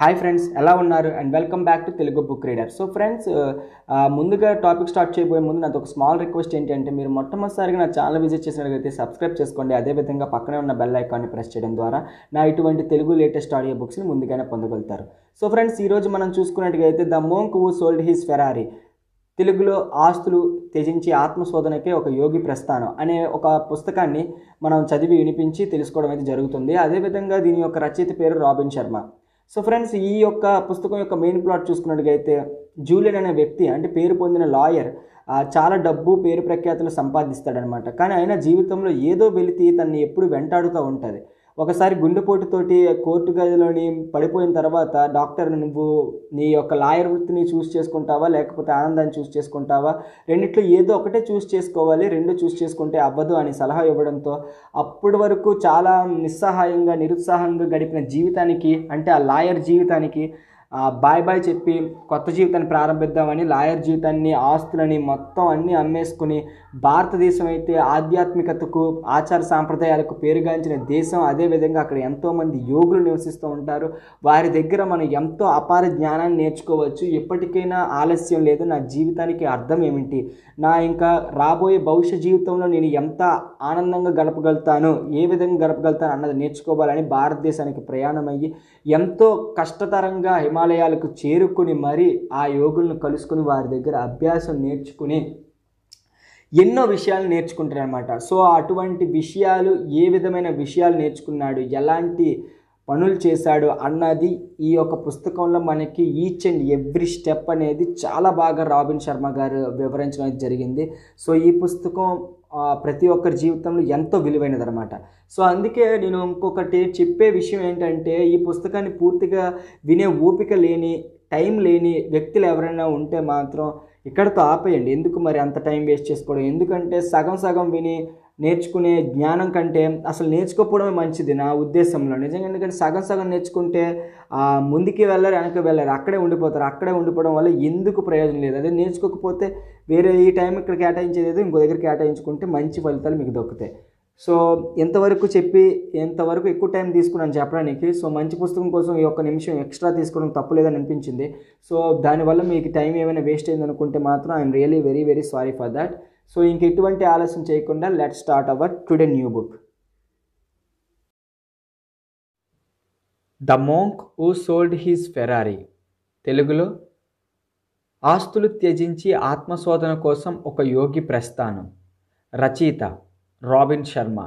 hi friends ఎలా ఉన్నారు and welcome back to Telugu book reader so friends ముందుగా topic start చేయబోయే ముందు నాకు ఒక స్మాల్ రిక్వెస్ట్ ఏంటంటే మీరు మొట్టమొదటిసారిగా నా ఛానల్ విజిట్ చేసినట్లయితే సబ్స్క్రైబ్ చేసుకోండి అదేవిధంగా పక్కనే ఉన్న బెల్ ఐకాన్ని ప్రెస్ చేయడం ద్వారా నా ఇటువంటి తెలుగు లేటెస్ట్ ఆడియో బుక్స్ని ముందుగానే పొందగలుగుతారు సో ఫ్రెండ్స్ ఈరోజు మనం చూసుకున్నట్టుగైతే the monk who sold his Ferrari తెలుగులో ఆస్తులు త్యజించి ఆత్మశోధనకే ఒక యోగి ప్రస్థానం అనే ఒక పుస్తకాన్ని మనం చదివి వినిపించి తెలుసుకోవడం అయితే జరుగుతుంది అదేవిధంగా దీని యొక్క రచయిత పేరు రాబిన్ శర్మ సో ఫ్రెండ్స్ ఈ యొక్క పుస్తకం యొక్క మెయిన్ ప్లాట్ చూసుకున్నట్టుగైతే జూలియన్ అనే వ్యక్తి అంటే పేరు పొందిన లాయర్ చాలా డబ్బు పేరు ప్రఖ్యాతులు సంపాదిస్తాడనమాట కానీ ఆయన జీవితంలో ఏదో వెలితి తన్ని ఎప్పుడు వెంటాడుతూ ఉంటుంది ఒకసారి గుండెపోటుతోటి కోర్టు గదిలోని పడిపోయిన తర్వాత డాక్టర్ నువ్వు నీ యొక్క లాయర్ వృత్తిని చూస్ చేసుకుంటావా లేకపోతే ఆనందాన్ని చూస్ చేసుకుంటావా రెండిట్లో ఏదో ఒకటే చూస్ చేసుకోవాలి రెండు చూస్ చేసుకుంటే అవ్వదు అని సలహా ఇవ్వడంతో అప్పటి వరకు చాలా నిస్సహాయంగా నిరుత్సాహంగా గడిపిన జీవితానికి అంటే ఆ లాయర్ జీవితానికి బాయ్ బాయ్ చెప్పి కొత్త జీవితాన్ని ప్రారంభిద్దామని లాయర్ జీవితాన్ని ఆస్తులని మొత్తం అన్నీ అమ్మేసుకుని భారతదేశం అయితే ఆధ్యాత్మికతకు ఆచార సాంప్రదాయాలకు పేరుగాంచిన దేశం అదేవిధంగా అక్కడ ఎంతోమంది యోగులు నివసిస్తూ ఉంటారు వారి దగ్గర మనం ఎంతో అపార జ్ఞానాన్ని నేర్చుకోవచ్చు ఎప్పటికైనా ఆలస్యం లేదు నా జీవితానికి అర్థం ఏమిటి నా ఇంకా రాబోయే భవిష్య జీవితంలో నేను ఎంత ఆనందంగా గడపగలుగుతాను ఏ విధంగా గడపగలుగుతాను అన్నది నేర్చుకోవాలని భారతదేశానికి ప్రయాణమయ్యి ఎంతో కష్టతరంగా హిమాలయాలకు చేరుకుని మరీ ఆ యోగులను కలుసుకుని వారి దగ్గర అభ్యాసం నేర్చుకుని ఎన్నో విషయాలు నేర్చుకుంటారనమాట సో అటువంటి విషయాలు ఏ విధమైన విషయాలు నేర్చుకున్నాడు ఎలాంటి పనులు చేశాడు అన్నది ఈ యొక్క పుస్తకంలో మనకి ఈచ్ అండ్ ఎవ్రీ స్టెప్ అనేది చాలా బాగా రాబిన్ శర్మ గారు వివరించడం జరిగింది సో ఈ పుస్తకం ప్రతి ఒక్కరి జీవితంలో ఎంతో విలువైనది అనమాట సో అందుకే నేను ఇంకొకటి చెప్పే విషయం ఏంటంటే ఈ పుస్తకాన్ని పూర్తిగా వినే ఓపిక లేని టైం లేని వ్యక్తులు ఎవరైనా ఉంటే మాత్రం ఇక్కడతో ఆపేయండి ఎందుకు మరి అంత టైం వేస్ట్ చేసుకోవడం ఎందుకంటే సగం సగం విని నేర్చుకునే జ్ఞానం కంటే అసలు నేర్చుకోకపోవడమే మంచిది నా ఉద్దేశంలో నిజంగా ఎందుకంటే సగం సగం నేర్చుకుంటే ముందుకి వెళ్ళరు వెనక వెళ్ళరు అక్కడే ఉండిపోతారు అక్కడే ఉండిపోవడం వల్ల ఎందుకు ప్రయోజనం లేదు అదే నేర్చుకోకపోతే వేరే ఈ టైం ఇక్కడ కేటాయించేది ఇంకో దగ్గర కేటాయించుకుంటే మంచి ఫలితాలు మీకు దొరుకుతాయి సో ఎంతవరకు చెప్పి ఎంతవరకు ఎక్కువ టైం తీసుకున్నాను చెప్పడానికి సో మంచి పుస్తకం కోసం ఈ ఒక్క నిమిషం ఎక్స్ట్రా తీసుకోవడం తప్పులేదని అనిపించింది సో దానివల్ల మీకు టైం ఏమైనా వేస్ట్ అయింది అనుకుంటే మాత్రం I'm really very very sorry for that so ఇంక ఎటువంటి ఆలస్యం చేయకుండా let start our today new book the monk who sold his Ferrari తెలుగులో ఆస్తులు త్యజించి ఆత్మశోధన కోసం ఒక యోగి ప్రస్థానం రచయిత రాబిన్ శర్మ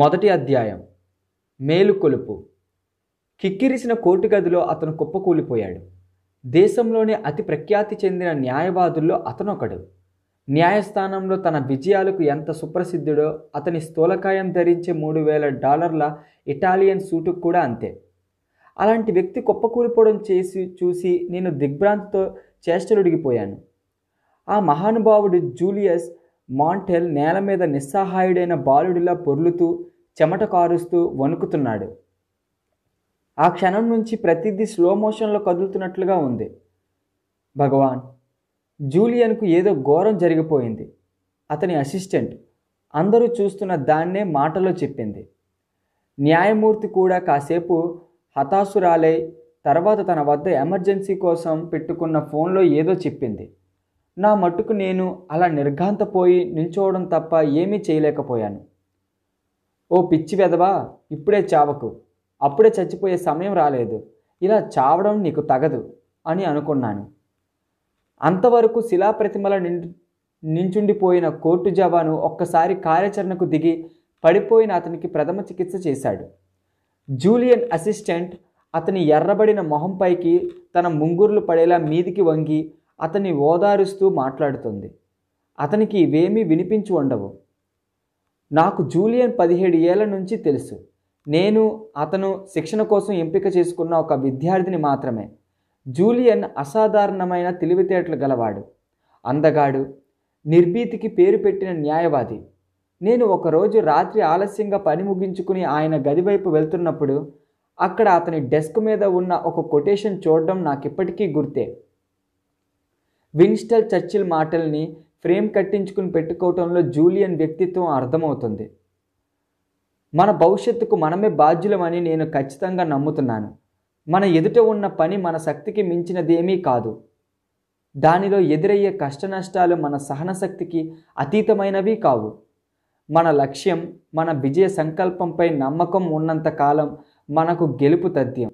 మొదటి అధ్యాయం మేలుకొలుపు కిక్కిరిసిన కోర్టు గదిలో అతను కుప్పకూలిపోయాడు దేశంలోనే అతి ప్రఖ్యాతి చెందిన న్యాయవాదుల్లో అతనొకడు న్యాయస్థానంలో తన విజయాలకు ఎంత సుప్రసిద్ధుడో అతని స్థూలకాయం ధరించే మూడు వేల డాలర్ల ఇటాలియన్ సూటుకు కూడా అంతే అలాంటి వ్యక్తి కుప్పకూలిపోవడం చేసి చూసి నేను దిగ్భ్రాంతితో చేష్టలుడిగిపోయాను ఆ మహానుభావుడు జూలియస్ మాంటెల్ నేల మీద నిస్సహాయుడైన బాలుడిలా పొర్లుతూ చెమట కారుస్తూ వణుకుతున్నాడు ఆ క్షణం నుంచి ప్రతిదీ స్లో మోషన్లో కదులుతున్నట్లుగా ఉంది భగవాన్ జూలియన్కు ఏదో ఘోరం జరిగిపోయింది అతని అసిస్టెంట్ అందరూ చూస్తున్న దాన్నే మాటలో చెప్పింది న్యాయమూర్తి కూడా కాసేపు హతాశురాలై తర్వాత తన వద్ద ఎమర్జెన్సీ కోసం పెట్టుకున్న ఫోన్లో ఏదో చెప్పింది నా మట్టుకు నేను అలా నిర్ఘాంతపోయి నిల్చోవడం తప్ప ఏమీ చేయలేకపోయాను ఓ పిచ్చి వెదవా ఇప్పుడే చావకు అప్పుడే చచ్చిపోయే సమయం రాలేదు ఇలా చావడం నీకు తగదు అని అనుకున్నాను అంతవరకు శిలాప్రతిమల నిండు నించుండిపోయిన కోర్టు జవాను ఒక్కసారి కార్యాచరణకు దిగి పడిపోయిన అతనికి ప్రథమ చికిత్స చేశాడు జూలియన్ అసిస్టెంట్ అతని ఎర్రబడిన మొహంపైకి తన ముంగుర్లు పడేలా మీదికి వంగి అతన్ని ఓదారుస్తూ మాట్లాడుతుంది అతనికి ఇవేమీ వినిపించి ఉండవు నాకు జూలియన్ పదిహేడు ఏళ్ల నుంచి తెలుసు నేను అతను శిక్షణ కోసం ఎంపిక చేసుకున్న ఒక విద్యార్థిని మాత్రమే జూలియన్ అసాధారణమైన తెలివితేటలు గలవాడు అందగాడు నిర్భీతికి పేరు పెట్టిన న్యాయవాది నేను ఒకరోజు రాత్రి ఆలస్యంగా పని ముగించుకుని ఆయన గది వైపు వెళ్తున్నప్పుడు అక్కడ అతని డెస్క్ మీద ఉన్న ఒక కొటేషన్ చూడడం నాకు ఇప్పటికీ గుర్తే విన్స్టల్ చర్చిల్ మాటల్ని ఫ్రేమ్ కట్టించుకుని పెట్టుకోవటంలో జూలియన్ వ్యక్తిత్వం అర్థమవుతుంది మన భవిష్యత్తుకు మనమే బాధ్యులమని నేను ఖచ్చితంగా నమ్ముతున్నాను మన ఎదుట ఉన్న పని మన శక్తికి మించినదేమీ కాదు దానిలో ఎదురయ్యే కష్టనష్టాలు మన సహనశక్తికి అతీతమైనవి కావు మన లక్ష్యం మన విజయ సంకల్పంపై నమ్మకం ఉన్నంతకాలం మనకు గెలుపు తథ్యం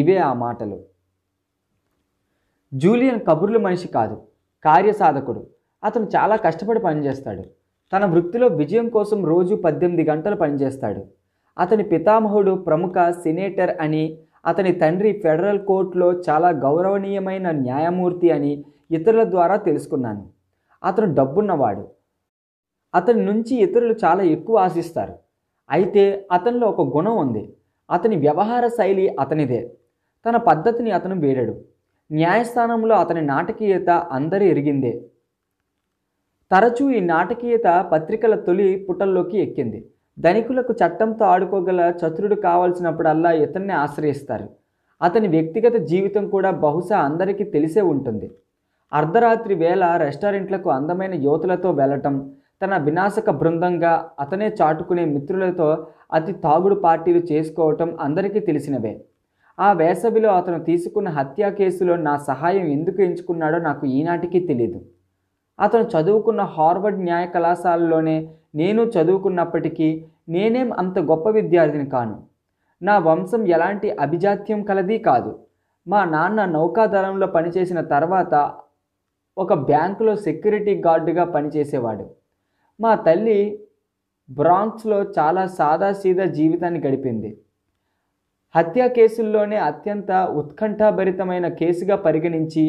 ఇవే ఆ మాటలు జూలియన్ కబుర్లు మనిషి కాదు కార్యసాధకుడు అతను చాలా కష్టపడి పనిచేస్తాడు తన వృత్తిలో విజయం కోసం రోజు పద్దెనిమిది గంటలు పనిచేస్తాడు అతని పితామహుడు ప్రముఖ సినేటర్ అని అతని తండ్రి ఫెడరల్ కోర్టులో చాలా గౌరవనీయమైన న్యాయమూర్తి అని ఇతరుల ద్వారా తెలుసుకున్నాను అతను డబ్బున్నవాడు అతని నుంచి ఇతరులు చాలా ఎక్కువ ఆశిస్తారు అయితే అతనిలో ఒక గుణం ఉంది అతని వ్యవహార శైలి అతనిదే తన పద్ధతిని అతను వేడాడు న్యాయస్థానంలో అతని నాటకీయత అందరి ఎరిగిందే తరచూ ఈ నాటకీయత పత్రికల తొలి పుటల్లోకి ఎక్కింది ధనికులకు చట్టంతో ఆడుకోగల చతురుడు కావాల్సినప్పుడల్లా ఇతన్ని ఆశ్రయిస్తారు అతని వ్యక్తిగత జీవితం కూడా బహుశా అందరికీ తెలిసే ఉంటుంది అర్ధరాత్రి వేళ రెస్టారెంట్లకు అందమైన యువతలతో వెళ్ళటం తన వినాశక బృందంగా అతనే చాటుకునే మిత్రులతో అతి తాగుడు పార్టీలు చేసుకోవటం అందరికీ తెలిసినవే ఆ వేసవిలో అతను తీసుకున్న హత్యా కేసులో నా సహాయం ఎందుకు ఎంచుకున్నాడో నాకు ఈనాటికి తెలియదు అతను చదువుకున్న హార్వర్డ్ న్యాయ కళాశాలలోనే నేను చదువుకున్నప్పటికీ నేనేం అంత గొప్ప విద్యార్థిని కాను నా వంశం ఎలాంటి అభిజాత్యం కలది కాదు మా నాన్న నౌకాదళంలో పనిచేసిన తర్వాత ఒక బ్యాంకులో సెక్యూరిటీ గార్డుగా పనిచేసేవాడు మా తల్లి బ్రాంక్స్లో చాలా సాదాసీదా జీవితాన్ని గడిపింది హత్య కేసుల్లోనే అత్యంత ఉత్కంఠాభరితమైన కేసుగా పరిగణించి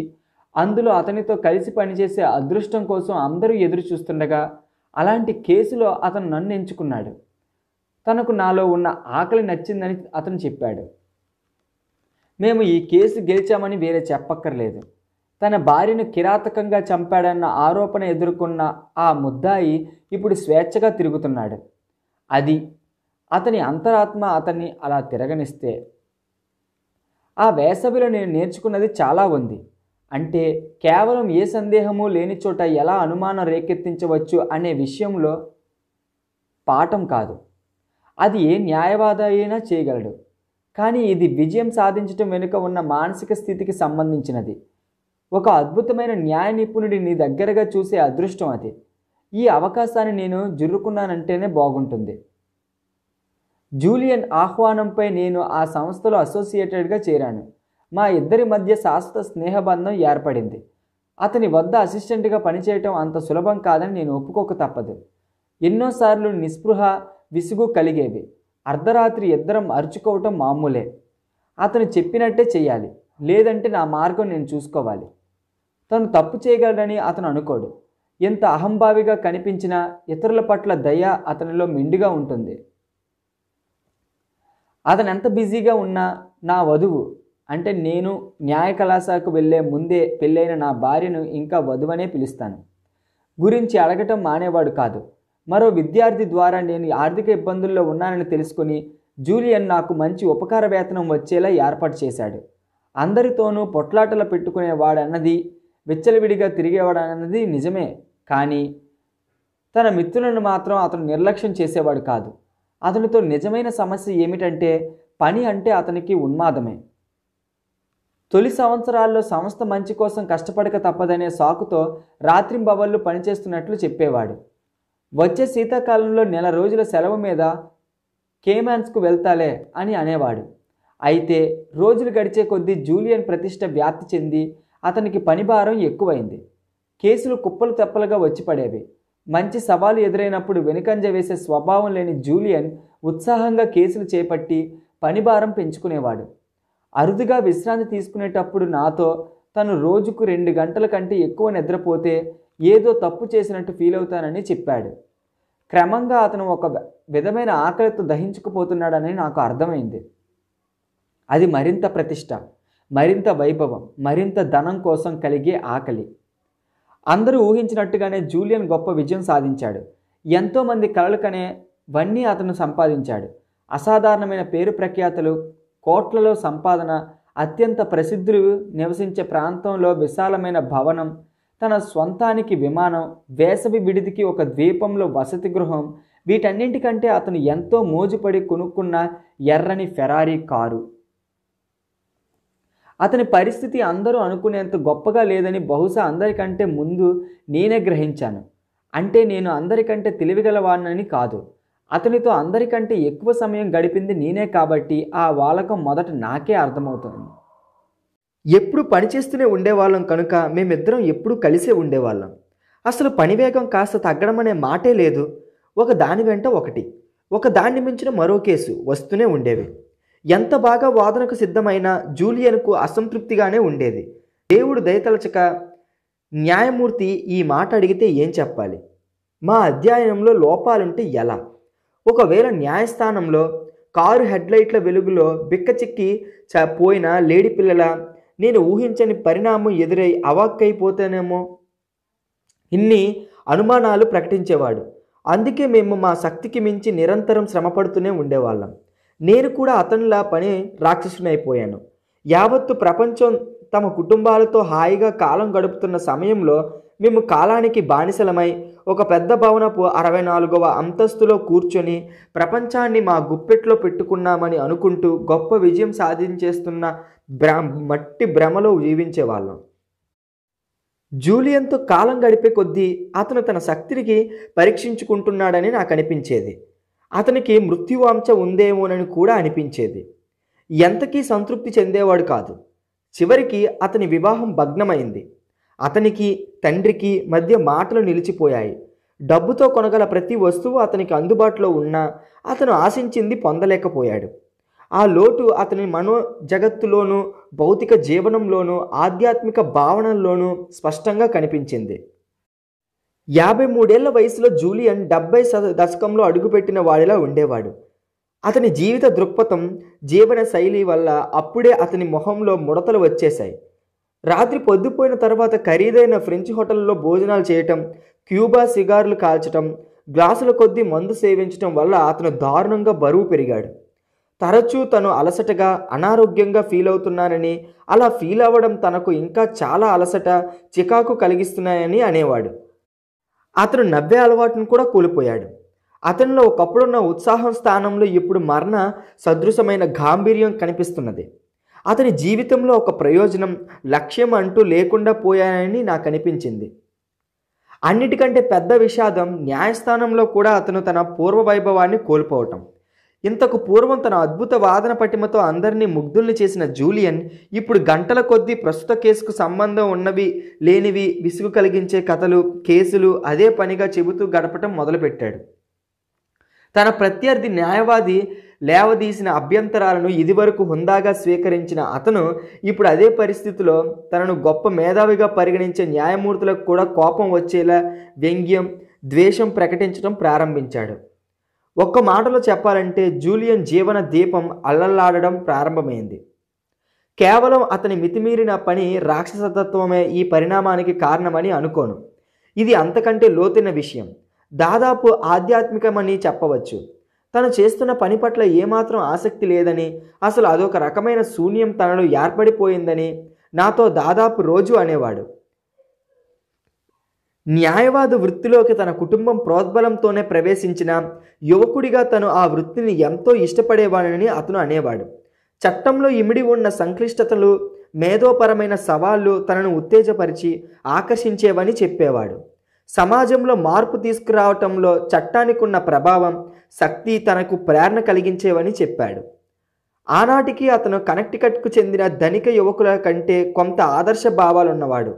అందులో అతనితో కలిసి పనిచేసే అదృష్టం కోసం అందరూ ఎదురు చూస్తుండగా అలాంటి కేసులో అతను నన్ను ఎంచుకున్నాడు తనకు నాలో ఉన్న ఆకలి నచ్చిందని అతను చెప్పాడు మేము ఈ కేసు గెలిచామని వేరే చెప్పక్కర్లేదు తన భార్యను కిరాతకంగా చంపాడన్న ఆరోపణ ఎదుర్కొన్న ఆ ముద్దాయి ఇప్పుడు స్వేచ్ఛగా తిరుగుతున్నాడు అది అతని అంతరాత్మ అతన్ని అలా తిరగనిస్తే ఆ వేసవిలో నేను నేర్చుకున్నది చాలా ఉంది అంటే కేవలం ఏ సందేహము లేని చోట ఎలా అనుమానం రేకెత్తించవచ్చు అనే విషయంలో పాఠం కాదు అది ఏ న్యాయవాద అయినా చేయగలడు కానీ ఇది విజయం సాధించటం వెనుక ఉన్న మానసిక స్థితికి సంబంధించినది ఒక అద్భుతమైన న్యాయ నిపుణుడి నీ దగ్గరగా చూసే అదృష్టం అది ఈ అవకాశాన్ని నేను జురుకున్నానంటేనే బాగుంటుంది జూలియన్ ఆహ్వానంపై నేను ఆ సంస్థలో అసోసియేటెడ్గా చేరాను మా ఇద్దరి మధ్య శాశ్వత స్నేహబంధం ఏర్పడింది అతని వద్ద అసిస్టెంట్గా పనిచేయటం అంత సులభం కాదని నేను ఒప్పుకోక తప్పదు ఎన్నోసార్లు నిస్పృహ విసుగు కలిగేవి అర్ధరాత్రి ఇద్దరం అరుచుకోవటం మామూలే అతను చెప్పినట్టే చేయాలి లేదంటే నా మార్గం నేను చూసుకోవాలి తను తప్పు చేయగలడని అతను అనుకోడు ఎంత అహంభావిగా కనిపించినా ఇతరుల పట్ల దయ అతనిలో మిండుగా ఉంటుంది అతను ఎంత బిజీగా ఉన్నా నా వధువు అంటే నేను న్యాయ కళాశాలకు వెళ్ళే ముందే పెళ్ళైన నా భార్యను ఇంకా వధువనే పిలుస్తాను గురించి అడగటం మానేవాడు కాదు మరో విద్యార్థి ద్వారా నేను ఆర్థిక ఇబ్బందుల్లో ఉన్నానని తెలుసుకుని జూలియన్ నాకు మంచి ఉపకార వేతనం వచ్చేలా ఏర్పాటు చేశాడు అందరితోనూ పొట్లాటలు పెట్టుకునేవాడన్నది విచ్చలవిడిగా తిరిగేవాడు నిజమే కానీ తన మిత్రులను మాత్రం అతను నిర్లక్ష్యం చేసేవాడు కాదు అతనితో నిజమైన సమస్య ఏమిటంటే పని అంటే అతనికి ఉన్మాదమే తొలి సంవత్సరాల్లో సంస్థ మంచి కోసం కష్టపడక తప్పదనే సాకుతో రాత్రింబవళ్ళు పనిచేస్తున్నట్లు చెప్పేవాడు వచ్చే శీతాకాలంలో నెల రోజుల సెలవు మీద కేమాన్స్కు వెళ్తాలే అని అనేవాడు అయితే రోజులు గడిచే కొద్దీ జూలియన్ ప్రతిష్ట వ్యాప్తి చెంది అతనికి పనిభారం ఎక్కువైంది కేసులు కుప్పలు తెప్పలుగా వచ్చి పడేవి మంచి సవాలు ఎదురైనప్పుడు వెనుకంజ వేసే స్వభావం లేని జూలియన్ ఉత్సాహంగా కేసులు చేపట్టి పనిభారం పెంచుకునేవాడు అరుదుగా విశ్రాంతి తీసుకునేటప్పుడు నాతో తను రోజుకు రెండు గంటల కంటే ఎక్కువ నిద్రపోతే ఏదో తప్పు చేసినట్టు ఫీల్ అవుతానని చెప్పాడు క్రమంగా అతను ఒక విధమైన ఆకలితో దహించుకుపోతున్నాడని నాకు అర్థమైంది అది మరింత ప్రతిష్ట మరింత వైభవం మరింత ధనం కోసం కలిగే ఆకలి అందరూ ఊహించినట్టుగానే జూలియన్ గొప్ప విజయం సాధించాడు ఎంతోమంది కళలు కనే వన్నీ అతను సంపాదించాడు అసాధారణమైన పేరు ప్రఖ్యాతలు కోట్లలో సంపాదన అత్యంత ప్రసిద్ధులు నివసించే ప్రాంతంలో విశాలమైన భవనం తన స్వంతానికి విమానం వేసవి విడిదికి ఒక ద్వీపంలో వసతి గృహం వీటన్నింటికంటే అతను ఎంతో మోజుపడి కొనుక్కున్న ఎర్రని ఫెరారీ కారు అతని పరిస్థితి అందరూ అనుకునేంత గొప్పగా లేదని బహుశా అందరికంటే ముందు నేనే గ్రహించాను అంటే నేను అందరికంటే తెలివిగలవాణ్ణని కాదు అతనితో అందరికంటే ఎక్కువ సమయం గడిపింది నేనే కాబట్టి ఆ వాలకం మొదట నాకే అర్థమవుతుంది ఎప్పుడు పనిచేస్తూనే ఉండేవాళ్ళం కనుక మేమిద్దరం ఎప్పుడు కలిసే ఉండేవాళ్ళం అసలు పని వేగం కాస్త తగ్గడం అనే మాటే లేదు ఒక దాని వెంట ఒకటి ఒక దాన్ని మించిన మరో కేసు వస్తూనే ఉండేవి ఎంత బాగా వాదనకు సిద్ధమైనా జూలియన్కు అసంతృప్తిగానే ఉండేది దేవుడు దయతలచక న్యాయమూర్తి ఈ మాట అడిగితే ఏం చెప్పాలి మా అధ్యయనంలో లోపాలుంటే ఎలా ఒకవేళ న్యాయస్థానంలో కారు హెడ్లైట్ల వెలుగులో బిక్కచిక్కి పోయిన లేడి పిల్లల నేను ఊహించని పరిణామం ఎదురై అవాక్కైపోతానేమో ఇన్ని అనుమానాలు ప్రకటించేవాడు అందుకే మేము మా శక్తికి మించి నిరంతరం శ్రమపడుతూనే ఉండేవాళ్ళం నేను కూడా అతనిలా పని రాక్షసునైపోయాను యావత్తు ప్రపంచం తమ కుటుంబాలతో హాయిగా కాలం గడుపుతున్న సమయంలో మేము కాలానికి బానిసలమై ఒక పెద్ద భవనపు అరవై నాలుగవ అంతస్తులో కూర్చొని ప్రపంచాన్ని మా గుప్పెట్లో పెట్టుకున్నామని అనుకుంటూ గొప్ప విజయం సాధించేస్తున్న భ్ర మట్టి భ్రమలో జీవించేవాళ్ళం జూలియన్తో కాలం గడిపే కొద్దీ అతను తన శక్తికి పరీక్షించుకుంటున్నాడని నాకు అనిపించేది అతనికి మృత్యువాంచ ఉందేమోనని కూడా అనిపించేది ఎంతకీ సంతృప్తి చెందేవాడు కాదు చివరికి అతని వివాహం భగ్నమైంది అతనికి తండ్రికి మధ్య మాటలు నిలిచిపోయాయి డబ్బుతో కొనగల ప్రతి వస్తువు అతనికి అందుబాటులో ఉన్నా అతను ఆశించింది పొందలేకపోయాడు ఆ లోటు అతని మనో జగత్తులోనూ భౌతిక జీవనంలోనూ ఆధ్యాత్మిక భావనల్లోనూ స్పష్టంగా కనిపించింది యాభై మూడేళ్ల వయసులో జూలియన్ డెబ్బై దశకంలో అడుగుపెట్టిన వాడిలా ఉండేవాడు అతని జీవిత దృక్పథం జీవన శైలి వల్ల అప్పుడే అతని మొహంలో ముడతలు వచ్చేశాయి రాత్రి పొద్దుపోయిన తర్వాత ఖరీదైన ఫ్రెంచ్ హోటల్లో భోజనాలు చేయటం క్యూబా సిగార్లు కాల్చటం గ్లాసుల కొద్దీ మందు సేవించటం వల్ల అతను దారుణంగా బరువు పెరిగాడు తరచూ తను అలసటగా అనారోగ్యంగా ఫీల్ అవుతున్నానని అలా ఫీల్ అవ్వడం తనకు ఇంకా చాలా అలసట చికాకు కలిగిస్తున్నాయని అనేవాడు అతను నవ్వే అలవాటును కూడా కోల్పోయాడు అతనిలో ఒకప్పుడున్న ఉత్సాహం స్థానంలో ఇప్పుడు మరణ సదృశమైన గాంభీర్యం కనిపిస్తున్నది అతని జీవితంలో ఒక ప్రయోజనం లక్ష్యం అంటూ లేకుండా పోయాయని నాకు అనిపించింది అన్నిటికంటే పెద్ద విషాదం న్యాయస్థానంలో కూడా అతను తన పూర్వ వైభవాన్ని కోల్పోవటం ఇంతకు పూర్వం తన అద్భుత వాదన పటిమతో అందరినీ ముగ్ధుల్ని చేసిన జూలియన్ ఇప్పుడు గంటల కొద్దీ ప్రస్తుత కేసుకు సంబంధం ఉన్నవి లేనివి విసుగు కలిగించే కథలు కేసులు అదే పనిగా చెబుతూ గడపటం మొదలుపెట్టాడు తన ప్రత్యర్థి న్యాయవాది లేవదీసిన అభ్యంతరాలను ఇదివరకు హుందాగా స్వీకరించిన అతను ఇప్పుడు అదే పరిస్థితిలో తనను గొప్ప మేధావిగా పరిగణించే న్యాయమూర్తులకు కూడా కోపం వచ్చేలా వ్యంగ్యం ద్వేషం ప్రకటించడం ప్రారంభించాడు ఒక్క మాటలో చెప్పాలంటే జూలియన్ జీవన దీపం అల్లల్లాడడం ప్రారంభమైంది కేవలం అతని మితిమీరిన పని రాక్షసతత్వమే ఈ పరిణామానికి కారణమని అనుకోను ఇది అంతకంటే లోతైన విషయం దాదాపు ఆధ్యాత్మికమని చెప్పవచ్చు తను చేస్తున్న పని పట్ల ఏమాత్రం ఆసక్తి లేదని అసలు అదొక రకమైన శూన్యం తనలో ఏర్పడిపోయిందని నాతో దాదాపు రోజు అనేవాడు న్యాయవాద వృత్తిలోకి తన కుటుంబం ప్రోద్బలంతోనే ప్రవేశించిన యువకుడిగా తను ఆ వృత్తిని ఎంతో ఇష్టపడేవాడని అతను అనేవాడు చట్టంలో ఇమిడి ఉన్న సంక్లిష్టతలు మేధోపరమైన సవాళ్లు తనను ఉత్తేజపరిచి ఆకర్షించేవని చెప్పేవాడు సమాజంలో మార్పు తీసుకురావటంలో చట్టానికి ఉన్న ప్రభావం శక్తి తనకు ప్రేరణ కలిగించేవని చెప్పాడు ఆనాటికి అతను కనెక్టికట్కు చెందిన ధనిక యువకుల కంటే కొంత ఆదర్శ భావాలున్నవాడు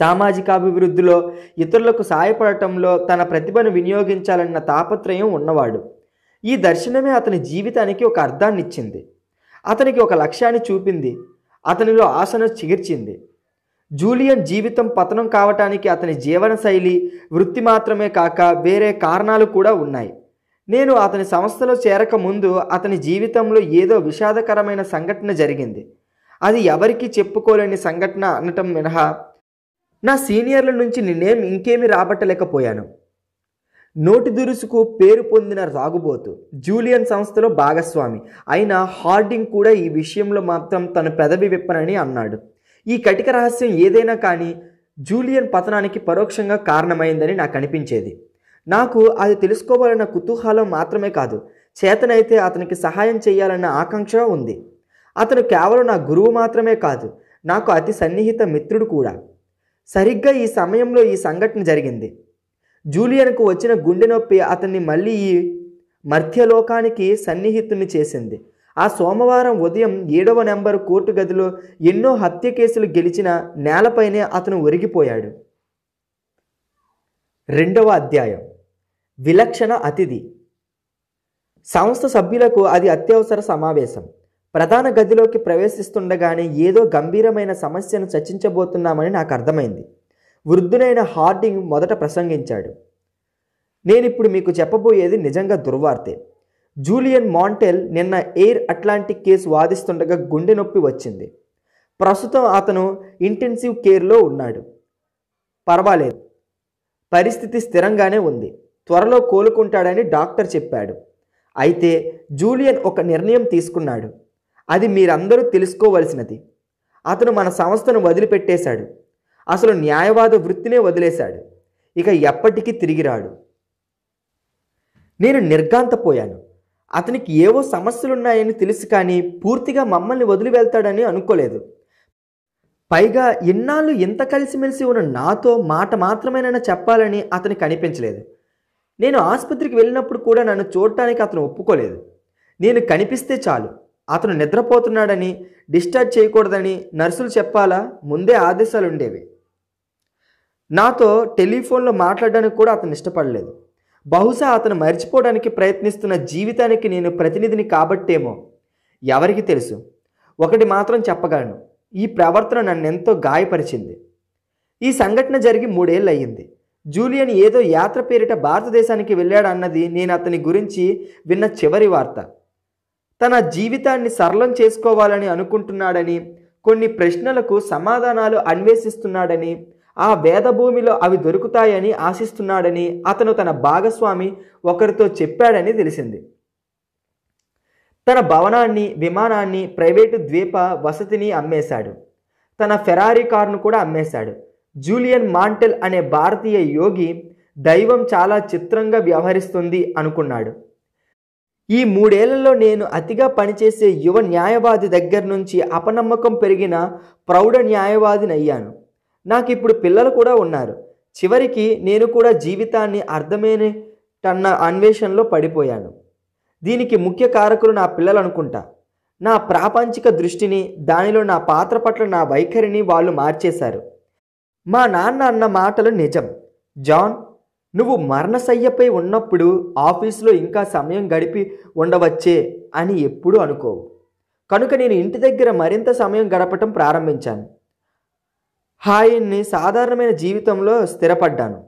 సామాజిక అభివృద్ధిలో ఇతరులకు సహాయపడటంలో తన ప్రతిభను వినియోగించాలన్న తాపత్రయం ఉన్నవాడు ఈ దర్శనమే అతని జీవితానికి ఒక అర్థాన్ని ఇచ్చింది అతనికి ఒక లక్ష్యాన్ని చూపింది అతనిలో ఆశను చిగిర్చింది జూలియన్ జీవితం పతనం కావటానికి అతని జీవనశైలి వృత్తి మాత్రమే కాక వేరే కారణాలు కూడా ఉన్నాయి నేను అతని సంస్థలో చేరక ముందు అతని జీవితంలో ఏదో విషాదకరమైన సంఘటన జరిగింది అది ఎవరికీ చెప్పుకోలేని సంఘటన అనటం మినహా నా సీనియర్ల నుంచి నేనేం ఇంకేమీ రాబట్టలేకపోయాను నోటి దురుసుకు పేరు పొందిన రాగుబోతు జూలియన్ సంస్థలో భాగస్వామి అయిన హార్డింగ్ కూడా ఈ విషయంలో మాత్రం తన పెదవి విప్పనని అన్నాడు ఈ కటిక రహస్యం ఏదైనా కానీ జూలియన్ పతనానికి పరోక్షంగా కారణమైందని నాకు అనిపించేది నాకు అది తెలుసుకోవాలన్న కుతూహలం మాత్రమే కాదు చేతనైతే అతనికి సహాయం చేయాలన్న ఆకాంక్ష ఉంది అతను కేవలం నా గురువు మాత్రమే కాదు నాకు అతి సన్నిహిత మిత్రుడు కూడా సరిగ్గా ఈ సమయంలో ఈ సంఘటన జరిగింది జూలియన్కు వచ్చిన గుండె నొప్పి అతన్ని మళ్ళీ ఈ మర్త్యలోకానికి సన్నిహితుని చేసింది ఆ సోమవారం ఉదయం ఏడవ నెంబర్ కోర్టు గదిలో ఎన్నో హత్య కేసులు గెలిచిన నేలపైనే అతను ఒరిగిపోయాడు రెండవ అధ్యాయం విలక్షణ అతిథి సంస్థ సభ్యులకు అది అత్యవసర సమావేశం ప్రధాన గదిలోకి ప్రవేశిస్తుండగానే ఏదో గంభీరమైన సమస్యను చర్చించబోతున్నామని నాకు అర్థమైంది వృద్ధుడైన హార్డింగ్ మొదట ప్రసంగించాడు నేనిప్పుడు మీకు చెప్పబోయేది నిజంగా దుర్వార్తే జూలియన్ మాంటెల్ నిన్న ఎయిర్ అట్లాంటిక్ కేసు వాదిస్తుండగా గుండె నొప్పి వచ్చింది ప్రస్తుతం అతను ఇంటెన్సివ్ కేర్లో ఉన్నాడు పర్వాలేదు పరిస్థితి స్థిరంగానే ఉంది త్వరలో కోలుకుంటాడని డాక్టర్ చెప్పాడు అయితే జూలియన్ ఒక నిర్ణయం తీసుకున్నాడు అది మీరందరూ తెలుసుకోవలసినది అతను మన సంస్థను వదిలిపెట్టేశాడు అసలు న్యాయవాద వృత్తినే వదిలేశాడు ఇక ఎప్పటికీ తిరిగి రాడు నేను నిర్గాంతపోయాను అతనికి ఏవో సమస్యలున్నాయని తెలుసు కానీ పూర్తిగా మమ్మల్ని వదిలి వెళ్తాడని అనుకోలేదు పైగా ఇన్నాళ్ళు ఇంత కలిసిమెలిసి ఉన్న నాతో మాట మాత్రమేనైనా చెప్పాలని అతనికి కనిపించలేదు నేను ఆసుపత్రికి వెళ్ళినప్పుడు కూడా నన్ను చూడటానికి అతను ఒప్పుకోలేదు నేను కనిపిస్తే చాలు అతను నిద్రపోతున్నాడని డిశ్చార్జ్ చేయకూడదని నర్సులు చెప్పాలా ముందే ఆదేశాలు ఉండేవి నాతో టెలిఫోన్లో మాట్లాడడానికి కూడా అతను ఇష్టపడలేదు బహుశా అతను మర్చిపోవడానికి ప్రయత్నిస్తున్న జీవితానికి నేను ప్రతినిధిని కాబట్టేమో ఎవరికి తెలుసు ఒకటి మాత్రం చెప్పగలను ఈ ప్రవర్తన నన్ను ఎంతో గాయపరిచింది ఈ సంఘటన జరిగి మూడేళ్ళు అయ్యింది జూలియన్ ఏదో యాత్ర పేరిట భారతదేశానికి వెళ్ళాడన్నది నేను అతని గురించి విన్న చివరి వార్త తన జీవితాన్ని సరళం చేసుకోవాలని అనుకుంటున్నాడని కొన్ని ప్రశ్నలకు సమాధానాలు అన్వేషిస్తున్నాడని ఆ వేదభూమిలో అవి దొరుకుతాయని ఆశిస్తున్నాడని అతను తన భాగస్వామి ఒకరితో చెప్పాడని తెలిసింది తన భవనాన్ని విమానాన్ని ప్రైవేటు ద్వీప వసతిని అమ్మేశాడు తన ఫెరారీ కారును కూడా అమ్మేశాడు జూలియన్ మాంటెల్ అనే భారతీయ యోగి దైవం చాలా చిత్రంగా వ్యవహరిస్తుంది అనుకున్నాడు ఈ మూడేళ్లలో నేను అతిగా పనిచేసే యువ న్యాయవాది దగ్గర నుంచి అపనమ్మకం పెరిగిన ప్రౌఢ న్యాయవాదిని అయ్యాను నాకు ఇప్పుడు పిల్లలు కూడా ఉన్నారు చివరికి నేను కూడా జీవితాన్ని అర్థమేనటన్న అన్వేషణలో పడిపోయాను దీనికి ముఖ్య కారకులు నా పిల్లలు అనుకుంటా నా ప్రాపంచిక దృష్టిని దానిలో నా పాత్ర పట్ల నా వైఖరిని వాళ్ళు మార్చేశారు మా నాన్న అన్న మాటలు నిజం జాన్ నువ్వు మరణశయ్యపై ఉన్నప్పుడు ఆఫీసులో ఇంకా సమయం గడిపి ఉండవచ్చే అని ఎప్పుడూ అనుకోవు కనుక నేను ఇంటి దగ్గర మరింత సమయం గడపటం ప్రారంభించాను హాయిని సాధారణమైన జీవితంలో స్థిరపడ్డాను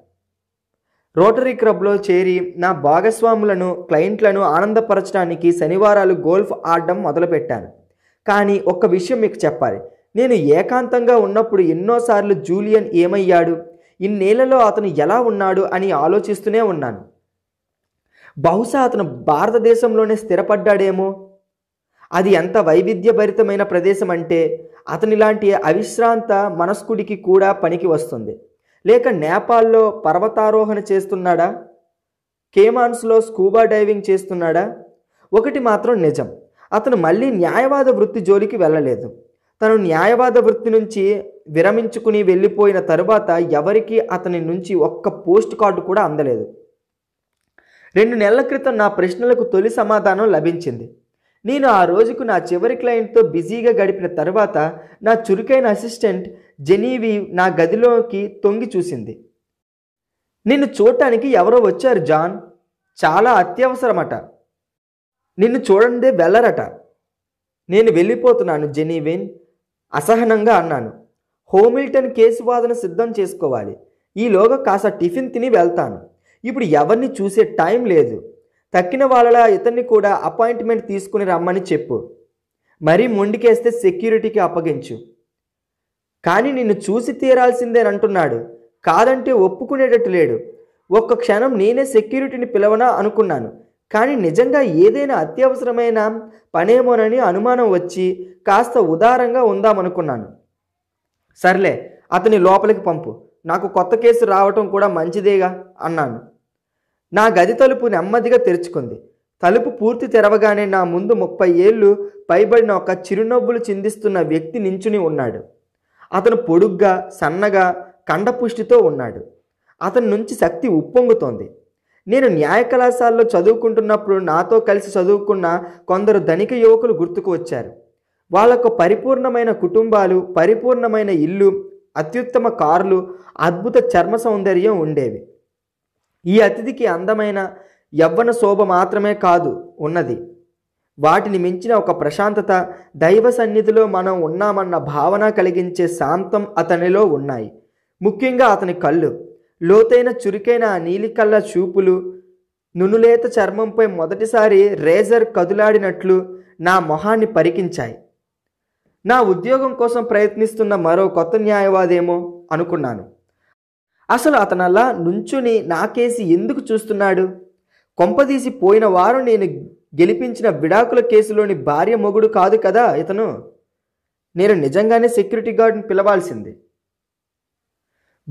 రోటరీ క్లబ్లో చేరి నా భాగస్వాములను క్లయింట్లను ఆనందపరచడానికి శనివారాలు గోల్ఫ్ ఆడడం మొదలుపెట్టాను కానీ ఒక్క విషయం మీకు చెప్పాలి నేను ఏకాంతంగా ఉన్నప్పుడు ఎన్నోసార్లు జూలియన్ ఏమయ్యాడు ఇన్నేళ్లలో అతను ఎలా ఉన్నాడు అని ఆలోచిస్తూనే ఉన్నాను బహుశా అతను భారతదేశంలోనే స్థిరపడ్డాడేమో అది ఎంత వైవిధ్యభరితమైన ప్రదేశం అంటే అతనిలాంటి అవిశ్రాంత మనస్కుడికి కూడా పనికి వస్తుంది లేక నేపాల్లో పర్వతారోహణ చేస్తున్నాడా కేమాన్స్లో స్కూబా డైవింగ్ చేస్తున్నాడా ఒకటి మాత్రం నిజం అతను మళ్ళీ న్యాయవాద వృత్తి జోలికి వెళ్ళలేదు తను న్యాయవాద వృత్తి నుంచి విరమించుకుని వెళ్ళిపోయిన తరువాత ఎవరికి అతని నుంచి ఒక్క పోస్ట్ కార్డు కూడా అందలేదు రెండు నెలల క్రితం నా ప్రశ్నలకు తొలి సమాధానం లభించింది నేను ఆ రోజుకు నా చివరి క్లయింట్తో బిజీగా గడిపిన తర్వాత నా చురుకైన అసిస్టెంట్ జెనీవి నా గదిలోకి తొంగి చూసింది నిన్ను చూడటానికి ఎవరో వచ్చారు జాన్ చాలా అత్యవసరమట నిన్ను చూడండి వెళ్ళరట నేను వెళ్ళిపోతున్నాను జెనీవిన్ అసహనంగా అన్నాను హోమిల్టన్ కేసు వాదన సిద్ధం చేసుకోవాలి ఈలోగా కాస్త టిఫిన్ తిని వెళ్తాను ఇప్పుడు ఎవరిని చూసే టైం లేదు తక్కిన వాళ్ళలా ఇతన్ని కూడా అపాయింట్మెంట్ తీసుకుని రమ్మని చెప్పు మరీ మొండికేస్తే సెక్యూరిటీకి అప్పగించు కానీ నిన్ను చూసి తీరాల్సిందేనంటున్నాడు కాదంటే ఒప్పుకునేటట్టు లేడు ఒక్క క్షణం నేనే సెక్యూరిటీని పిలవనా అనుకున్నాను కానీ నిజంగా ఏదైనా అత్యవసరమైన పనేమోనని అనుమానం వచ్చి కాస్త ఉదారంగా ఉందామనుకున్నాను సర్లే అతని లోపలికి పంపు నాకు కొత్త కేసు రావటం కూడా మంచిదేగా అన్నాను నా గది తలుపు నెమ్మదిగా తెరుచుకుంది తలుపు పూర్తి తెరవగానే నా ముందు ముప్పై ఏళ్ళు పైబడిన ఒక చిరునవ్వులు చిందిస్తున్న వ్యక్తి నించుని ఉన్నాడు అతను పొడుగ్గా సన్నగా కండపుష్టితో ఉన్నాడు అతని నుంచి శక్తి ఉప్పొంగుతోంది నేను న్యాయ కళాశాలలో చదువుకుంటున్నప్పుడు నాతో కలిసి చదువుకున్న కొందరు ధనిక యువకులు గుర్తుకు వచ్చారు వాళ్ళకు పరిపూర్ణమైన కుటుంబాలు పరిపూర్ణమైన ఇల్లు అత్యుత్తమ కార్లు అద్భుత చర్మ సౌందర్యం ఉండేవి ఈ అతిథికి అందమైన యవ్వన శోభ మాత్రమే కాదు ఉన్నది వాటిని మించిన ఒక ప్రశాంతత దైవ సన్నిధిలో మనం ఉన్నామన్న భావన కలిగించే శాంతం అతనిలో ఉన్నాయి ముఖ్యంగా అతని కళ్ళు లోతైన చురుకైన నీలికళ్ళ చూపులు నునులేత చర్మంపై మొదటిసారి రేజర్ కదులాడినట్లు నా మొహాన్ని పరికించాయి నా ఉద్యోగం కోసం ప్రయత్నిస్తున్న మరో కొత్త న్యాయవాదేమో అనుకున్నాను అసలు అతనల్లా నుంచుని నాకేసి ఎందుకు చూస్తున్నాడు కొంపదీసి పోయిన వారు నేను గెలిపించిన విడాకుల కేసులోని భార్య మొగుడు కాదు కదా ఇతను నేను నిజంగానే సెక్యూరిటీ గార్డ్ని పిలవాల్సింది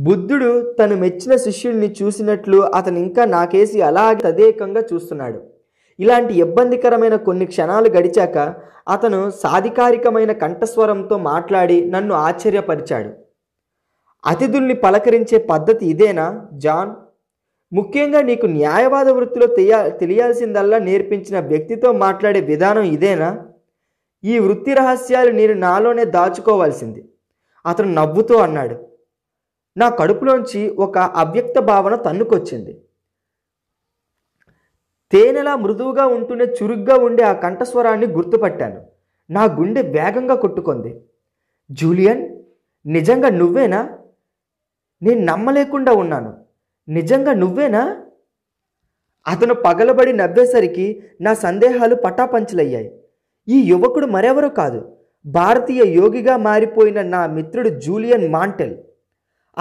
బుద్ధుడు తను మెచ్చిన శిష్యుల్ని చూసినట్లు అతను ఇంకా నాకేసి అలాగే తదేకంగా చూస్తున్నాడు ఇలాంటి ఇబ్బందికరమైన కొన్ని క్షణాలు గడిచాక అతను సాధికారికమైన కంఠస్వరంతో మాట్లాడి నన్ను ఆశ్చర్యపరిచాడు అతిథుల్ని పలకరించే పద్ధతి ఇదేనా జాన్ ముఖ్యంగా నీకు న్యాయవాద వృత్తిలో తెలియ తెలియాల్సిందల్లా నేర్పించిన వ్యక్తితో మాట్లాడే విధానం ఇదేనా ఈ వృత్తి రహస్యాలు నేను నాలోనే దాచుకోవాల్సింది అతను నవ్వుతూ అన్నాడు నా కడుపులోంచి ఒక అవ్యక్త భావన తన్నుకొచ్చింది తేనెలా మృదువుగా ఉంటూనే చురుగ్గా ఉండే ఆ కంఠస్వరాన్ని గుర్తుపట్టాను నా గుండె వేగంగా కొట్టుకుంది జూలియన్ నిజంగా నువ్వేనా నేను నమ్మలేకుండా ఉన్నాను నిజంగా నువ్వేనా అతను పగలబడి నవ్వేసరికి నా సందేహాలు పటాపంచలయ్యాయి ఈ యువకుడు మరెవరో కాదు భారతీయ యోగిగా మారిపోయిన నా మిత్రుడు జూలియన్ మాంటెల్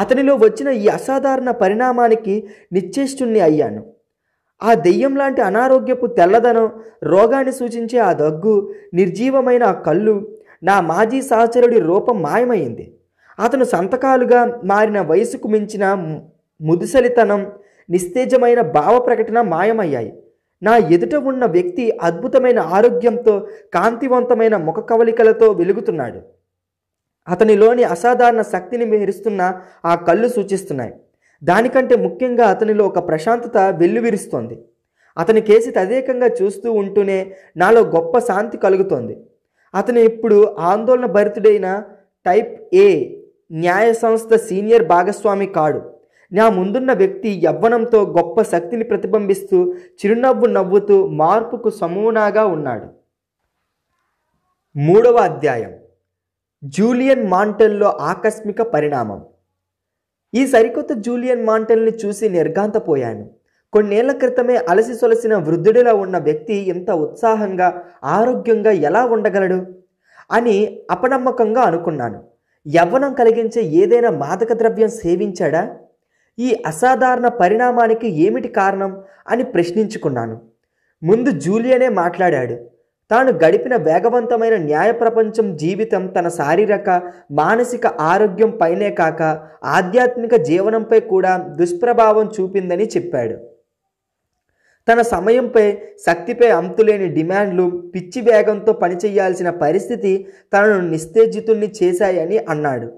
అతనిలో వచ్చిన ఈ అసాధారణ పరిణామానికి నిశ్చేష్టుణ్ణి అయ్యాను ఆ దెయ్యం లాంటి అనారోగ్యపు తెల్లదనం రోగాన్ని సూచించే ఆ దగ్గు నిర్జీవమైన ఆ కళ్ళు నా మాజీ సహచరుడి రూపం మాయమైంది అతను సంతకాలుగా మారిన వయసుకు మించిన ముదుసలితనం నిస్తేజమైన భావ ప్రకటన మాయమయ్యాయి నా ఎదుట ఉన్న వ్యక్తి అద్భుతమైన ఆరోగ్యంతో కాంతివంతమైన ముఖ కవలికలతో వెలుగుతున్నాడు అతనిలోని అసాధారణ శక్తిని మెహరిస్తున్న ఆ కళ్ళు సూచిస్తున్నాయి దానికంటే ముఖ్యంగా అతనిలో ఒక ప్రశాంతత వెల్లువిరుస్తోంది అతని కేసి తదేకంగా చూస్తూ ఉంటూనే నాలో గొప్ప శాంతి కలుగుతోంది అతను ఇప్పుడు ఆందోళన భరితుడైన టైప్ ఏ న్యాయ సంస్థ సీనియర్ భాగస్వామి కాడు నా ముందున్న వ్యక్తి యవ్వనంతో గొప్ప శక్తిని ప్రతిబింబిస్తూ చిరునవ్వు నవ్వుతూ మార్పుకు సమూనాగా ఉన్నాడు మూడవ అధ్యాయం జూలియన్ మాంటెల్లో ఆకస్మిక పరిణామం ఈ సరికొత్త జూలియన్ మాంటెల్ని చూసి నిర్గాంతపోయాను కొన్నేళ్ల క్రితమే అలసి సొలసిన వృద్ధుడిలా ఉన్న వ్యక్తి ఇంత ఉత్సాహంగా ఆరోగ్యంగా ఎలా ఉండగలడు అని అపనమ్మకంగా అనుకున్నాను యవ్వనం కలిగించే ఏదైనా మాదక ద్రవ్యం సేవించాడా ఈ అసాధారణ పరిణామానికి ఏమిటి కారణం అని ప్రశ్నించుకున్నాను ముందు జూలియనే మాట్లాడాడు తాను గడిపిన వేగవంతమైన న్యాయ ప్రపంచం జీవితం తన శారీరక మానసిక ఆరోగ్యం పైనే కాక ఆధ్యాత్మిక జీవనంపై కూడా దుష్ప్రభావం చూపిందని చెప్పాడు తన సమయంపై శక్తిపై అంతులేని డిమాండ్లు పిచ్చి వేగంతో పనిచేయాల్సిన పరిస్థితి తనను నిస్తేజితుల్ని చేశాయని అన్నాడు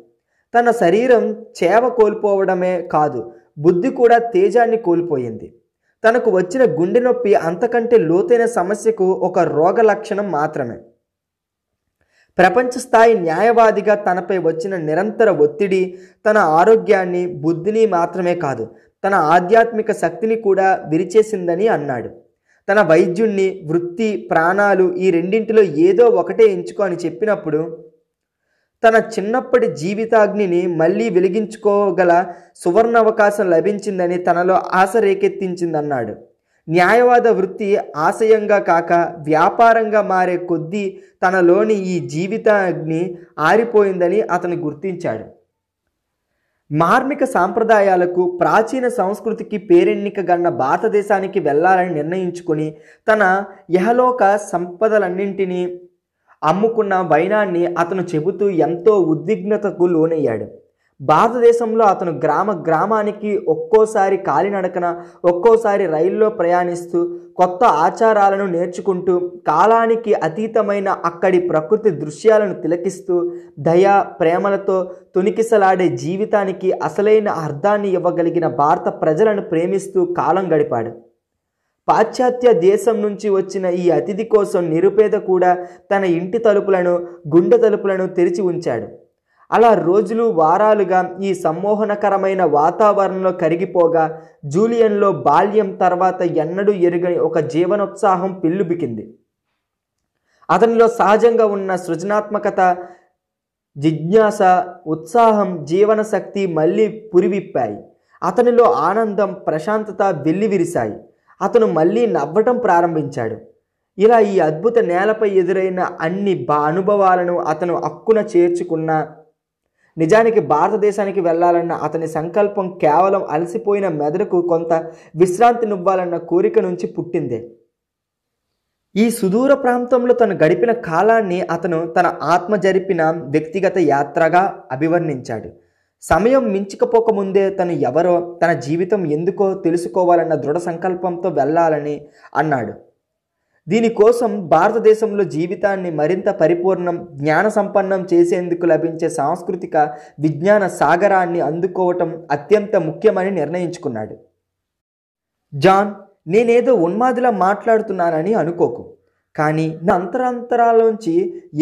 తన శరీరం చేవ కోల్పోవడమే కాదు బుద్ధి కూడా తేజాన్ని కోల్పోయింది తనకు వచ్చిన గుండె నొప్పి అంతకంటే లోతైన సమస్యకు ఒక రోగ లక్షణం మాత్రమే ప్రపంచ స్థాయి న్యాయవాదిగా తనపై వచ్చిన నిరంతర ఒత్తిడి తన ఆరోగ్యాన్ని బుద్ధిని మాత్రమే కాదు తన ఆధ్యాత్మిక శక్తిని కూడా విరిచేసిందని అన్నాడు తన వైద్యుణ్ణి వృత్తి ప్రాణాలు ఈ రెండింటిలో ఏదో ఒకటే ఎంచుకో అని చెప్పినప్పుడు తన చిన్నప్పటి జీవితాగ్నిని మళ్ళీ వెలిగించుకోగల సువర్ణ అవకాశం లభించిందని తనలో ఆశ రేకెత్తించిందన్నాడు న్యాయవాద వృత్తి ఆశయంగా కాక వ్యాపారంగా మారే కొద్దీ తనలోని ఈ జీవితాగ్ని ఆరిపోయిందని అతను గుర్తించాడు మార్మిక సాంప్రదాయాలకు ప్రాచీన సంస్కృతికి పేరెన్నిక గన్న భారతదేశానికి వెళ్ళాలని నిర్ణయించుకుని తన యహలోక సంపదలన్నింటినీ అమ్ముకున్న వైనాన్ని అతను చెబుతూ ఎంతో ఉద్విగ్నతకు లోనయ్యాడు భారతదేశంలో అతను గ్రామ గ్రామానికి ఒక్కోసారి కాలినడకన ఒక్కోసారి రైల్లో ప్రయాణిస్తూ కొత్త ఆచారాలను నేర్చుకుంటూ కాలానికి అతీతమైన అక్కడి ప్రకృతి దృశ్యాలను తిలకిస్తూ దయ ప్రేమలతో తునికిసలాడే జీవితానికి అసలైన అర్థాన్ని ఇవ్వగలిగిన భారత ప్రజలను ప్రేమిస్తూ కాలం గడిపాడు పాశ్చాత్య దేశం నుంచి వచ్చిన ఈ అతిథి కోసం నిరుపేద కూడా తన ఇంటి తలుపులను గుండె తలుపులను తెరిచి ఉంచాడు అలా రోజులు వారాలుగా ఈ సమ్మోహనకరమైన వాతావరణంలో కరిగిపోగా జూలియన్లో బాల్యం తర్వాత ఎన్నడూ ఎరుగని ఒక జీవనోత్సాహం పిల్లుబికింది అతనిలో సహజంగా ఉన్న సృజనాత్మకత జిజ్ఞాస ఉత్సాహం జీవనశక్తి మళ్ళీ పురివిప్పాయి అతనిలో ఆనందం ప్రశాంతత వెల్లివిరిశాయి అతను మళ్ళీ నవ్వటం ప్రారంభించాడు ఇలా ఈ అద్భుత నేలపై ఎదురైన అన్ని బా అనుభవాలను అతను అక్కున చేర్చుకున్న నిజానికి భారతదేశానికి వెళ్ళాలన్న అతని సంకల్పం కేవలం అలసిపోయిన మెదడుకు కొంత విశ్రాంతినివ్వాలన్న కోరిక నుంచి పుట్టిందే ఈ సుదూర ప్రాంతంలో తను గడిపిన కాలాన్ని అతను తన ఆత్మ జరిపిన వ్యక్తిగత యాత్రగా అభివర్ణించాడు సమయం మించకపోకముందే తను ఎవరో తన జీవితం ఎందుకో తెలుసుకోవాలన్న దృఢ సంకల్పంతో వెళ్ళాలని అన్నాడు దీనికోసం భారతదేశంలో జీవితాన్ని మరింత పరిపూర్ణం జ్ఞాన సంపన్నం చేసేందుకు లభించే సాంస్కృతిక విజ్ఞాన సాగరాన్ని అందుకోవటం అత్యంత ముఖ్యమని నిర్ణయించుకున్నాడు జాన్ నేనేదో ఉన్మాదిలా మాట్లాడుతున్నానని అనుకోకు కానీ నా నుంచి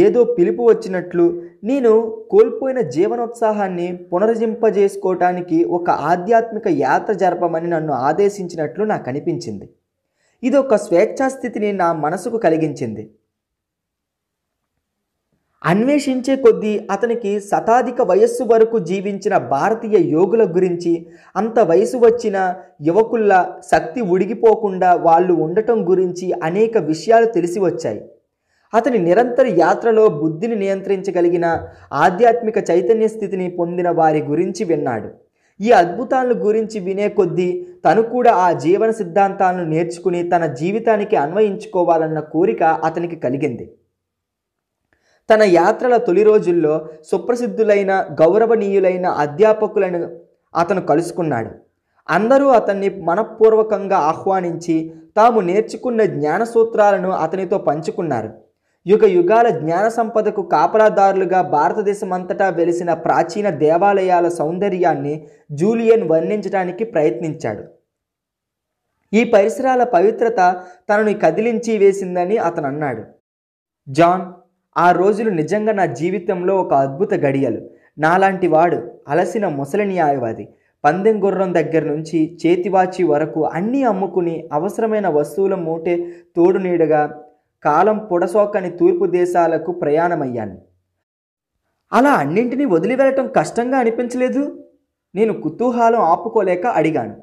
ఏదో పిలుపు వచ్చినట్లు నేను కోల్పోయిన జీవనోత్సాహాన్ని పునర్జింపజేసుకోవటానికి ఒక ఆధ్యాత్మిక యాత్ర జరపమని నన్ను ఆదేశించినట్లు నాకు అనిపించింది ఇది ఒక స్వేచ్ఛాస్థితిని నా మనసుకు కలిగించింది అన్వేషించే కొద్దీ అతనికి శతాధిక వయస్సు వరకు జీవించిన భారతీయ యోగుల గురించి అంత వయసు వచ్చిన యువకుల శక్తి ఉడిగిపోకుండా వాళ్ళు ఉండటం గురించి అనేక విషయాలు తెలిసి వచ్చాయి అతని నిరంతర యాత్రలో బుద్ధిని నియంత్రించగలిగిన ఆధ్యాత్మిక చైతన్య స్థితిని పొందిన వారి గురించి విన్నాడు ఈ అద్భుతాలను గురించి వినే కొద్దీ తను కూడా ఆ జీవన సిద్ధాంతాలను నేర్చుకుని తన జీవితానికి అన్వయించుకోవాలన్న కోరిక అతనికి కలిగింది తన యాత్రల తొలి రోజుల్లో సుప్రసిద్ధులైన గౌరవనీయులైన అధ్యాపకులను అతను కలుసుకున్నాడు అందరూ అతన్ని మనఃపూర్వకంగా ఆహ్వానించి తాము నేర్చుకున్న జ్ఞాన సూత్రాలను అతనితో పంచుకున్నారు యుగ యుగాల జ్ఞాన సంపదకు కాపలాదారులుగా భారతదేశమంతటా వెలిసిన ప్రాచీన దేవాలయాల సౌందర్యాన్ని జూలియన్ వర్ణించడానికి ప్రయత్నించాడు ఈ పరిసరాల పవిత్రత తనని కదిలించి వేసిందని అతను అన్నాడు జాన్ ఆ రోజులు నిజంగా నా జీవితంలో ఒక అద్భుత గడియలు నాలాంటి వాడు అలసిన ముసలి న్యాయవాది పందెం గుర్రం దగ్గర నుంచి చేతివాచి వరకు అన్నీ అమ్ముకుని అవసరమైన వస్తువుల మూటే తోడు నీడగా కాలం పొడసోకని తూర్పు దేశాలకు ప్రయాణమయ్యాను అలా అన్నింటినీ వదిలి వెళ్ళటం కష్టంగా అనిపించలేదు నేను కుతూహలం ఆపుకోలేక అడిగాను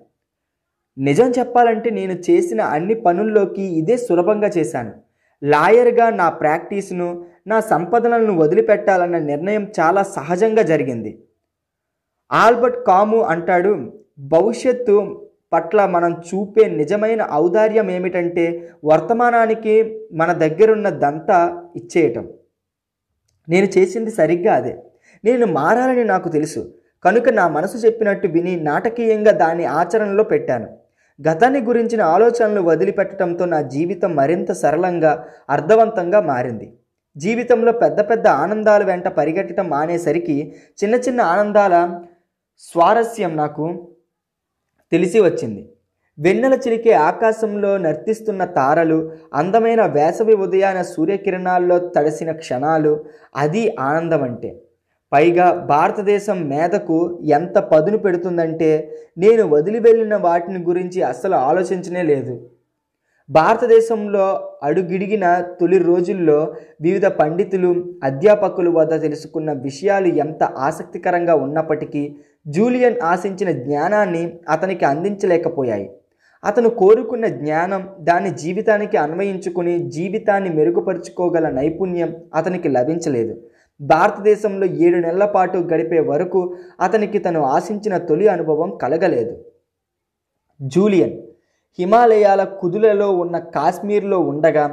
నిజం చెప్పాలంటే నేను చేసిన అన్ని పనుల్లోకి ఇదే సులభంగా చేశాను లాయర్గా నా ప్రాక్టీస్ను నా సంపదలను వదిలిపెట్టాలన్న నిర్ణయం చాలా సహజంగా జరిగింది ఆల్బర్ట్ కాము అంటాడు భవిష్యత్తు పట్ల మనం చూపే నిజమైన ఔదార్యం ఏమిటంటే వర్తమానానికి మన దగ్గరున్న దంతా ఇచ్చేయటం నేను చేసింది సరిగ్గా అదే నేను మారాలని నాకు తెలుసు కనుక నా మనసు చెప్పినట్టు విని నాటకీయంగా దాన్ని ఆచరణలో పెట్టాను గతాన్ని గురించిన ఆలోచనలు వదిలిపెట్టడంతో నా జీవితం మరింత సరళంగా అర్థవంతంగా మారింది జీవితంలో పెద్ద పెద్ద ఆనందాల వెంట పరిగెట్టడం మానేసరికి చిన్న చిన్న ఆనందాల స్వారస్యం నాకు తెలిసి వచ్చింది వెన్నెల చిలికే ఆకాశంలో నర్తిస్తున్న తారలు అందమైన వేసవి ఉదయాన సూర్యకిరణాల్లో తడిసిన క్షణాలు అది ఆనందం అంటే పైగా భారతదేశం మేధకు ఎంత పదును పెడుతుందంటే నేను వదిలి వెళ్ళిన వాటిని గురించి అస్సలు ఆలోచించనే లేదు భారతదేశంలో అడుగిడిగిన తొలి రోజుల్లో వివిధ పండితులు అధ్యాపకులు వద్ద తెలుసుకున్న విషయాలు ఎంత ఆసక్తికరంగా ఉన్నప్పటికీ జూలియన్ ఆశించిన జ్ఞానాన్ని అతనికి అందించలేకపోయాయి అతను కోరుకున్న జ్ఞానం దాని జీవితానికి అన్వయించుకుని జీవితాన్ని మెరుగుపరుచుకోగల నైపుణ్యం అతనికి లభించలేదు భారతదేశంలో ఏడు నెలల పాటు గడిపే వరకు అతనికి తను ఆశించిన తొలి అనుభవం కలగలేదు జూలియన్ హిమాలయాల కుదులలో ఉన్న కాశ్మీర్లో ఉండగా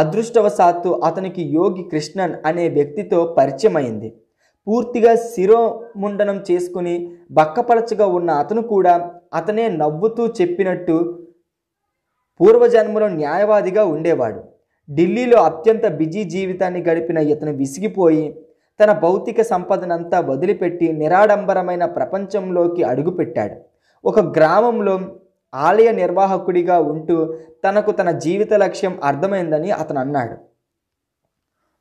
అదృష్టవశాత్తు అతనికి యోగి కృష్ణన్ అనే వ్యక్తితో పరిచయమైంది పూర్తిగా శిరోముండనం చేసుకుని బక్కపరచగా ఉన్న అతను కూడా అతనే నవ్వుతూ చెప్పినట్టు పూర్వజన్మలో న్యాయవాదిగా ఉండేవాడు ఢిల్లీలో అత్యంత బిజీ జీవితాన్ని గడిపిన ఇతను విసిగిపోయి తన భౌతిక సంపదనంతా వదిలిపెట్టి నిరాడంబరమైన ప్రపంచంలోకి అడుగుపెట్టాడు ఒక గ్రామంలో ఆలయ నిర్వాహకుడిగా ఉంటూ తనకు తన జీవిత లక్ష్యం అర్థమైందని అతను అన్నాడు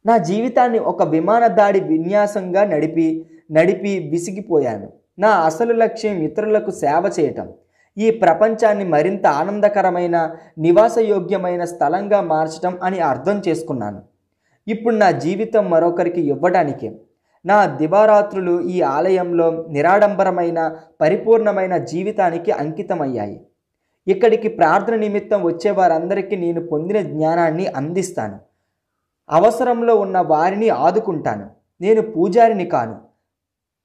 నా జీవితాన్ని ఒక విమాన దాడి విన్యాసంగా నడిపి నడిపి విసిగిపోయాను నా అసలు లక్ష్యం ఇతరులకు సేవ చేయటం ఈ ప్రపంచాన్ని మరింత ఆనందకరమైన నివాసయోగ్యమైన స్థలంగా మార్చటం అని అర్థం చేసుకున్నాను ఇప్పుడు నా జీవితం మరొకరికి ఇవ్వడానికే నా దివారాత్రులు ఈ ఆలయంలో నిరాడంబరమైన పరిపూర్ణమైన జీవితానికి అంకితమయ్యాయి ఇక్కడికి ప్రార్థన నిమిత్తం వచ్చే వారందరికీ నేను పొందిన జ్ఞానాన్ని అందిస్తాను అవసరంలో ఉన్న వారిని ఆదుకుంటాను నేను పూజారిని కాను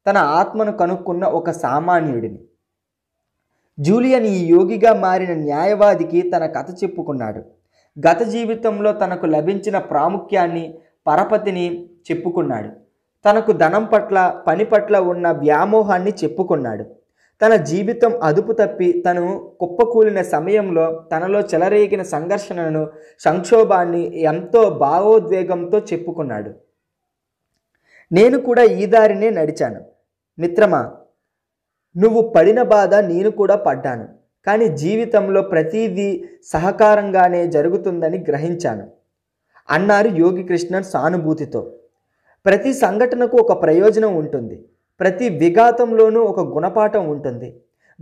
తన ఆత్మను కనుక్కున్న ఒక సామాన్యుడిని జూలియన్ ఈ యోగిగా మారిన న్యాయవాదికి తన కథ చెప్పుకున్నాడు గత జీవితంలో తనకు లభించిన ప్రాముఖ్యాన్ని పరపతిని చెప్పుకున్నాడు తనకు ధనం పట్ల పని పట్ల ఉన్న వ్యామోహాన్ని చెప్పుకున్నాడు తన జీవితం అదుపు తప్పి తను కుప్పకూలిన సమయంలో తనలో చెలరేగిన సంఘర్షణను సంక్షోభాన్ని ఎంతో భావోద్వేగంతో చెప్పుకున్నాడు నేను కూడా ఈ దారినే నడిచాను మిత్రమా నువ్వు పడిన బాధ నేను కూడా పడ్డాను కానీ జీవితంలో ప్రతిదీ సహకారంగానే జరుగుతుందని గ్రహించాను అన్నారు యోగి కృష్ణన్ సానుభూతితో ప్రతి సంఘటనకు ఒక ప్రయోజనం ఉంటుంది ప్రతి విఘాతంలోనూ ఒక గుణపాఠం ఉంటుంది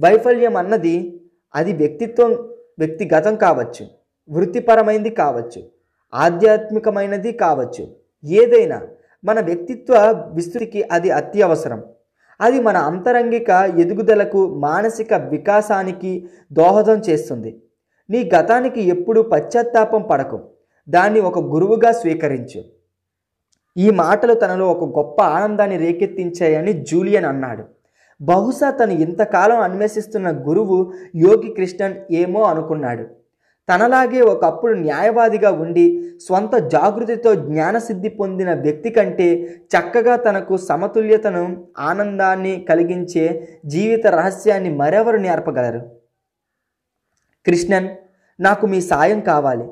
వైఫల్యం అన్నది అది వ్యక్తిత్వం వ్యక్తిగతం కావచ్చు వృత్తిపరమైనది కావచ్చు ఆధ్యాత్మికమైనది కావచ్చు ఏదైనా మన వ్యక్తిత్వ విస్తృతికి అది అత్యవసరం అది మన అంతరంగిక ఎదుగుదలకు మానసిక వికాసానికి దోహదం చేస్తుంది నీ గతానికి ఎప్పుడూ పశ్చాత్తాపం పడకు దాన్ని ఒక గురువుగా స్వీకరించు ఈ మాటలు తనలో ఒక గొప్ప ఆనందాన్ని రేకెత్తించాయని జూలియన్ అన్నాడు బహుశా తను ఇంతకాలం అన్వేషిస్తున్న గురువు యోగి కృష్ణన్ ఏమో అనుకున్నాడు తనలాగే ఒకప్పుడు న్యాయవాదిగా ఉండి స్వంత జాగృతితో జ్ఞానసిద్ధి పొందిన వ్యక్తి కంటే చక్కగా తనకు సమతుల్యతను ఆనందాన్ని కలిగించే జీవిత రహస్యాన్ని మరెవరు నేర్పగలరు కృష్ణన్ నాకు మీ సాయం కావాలి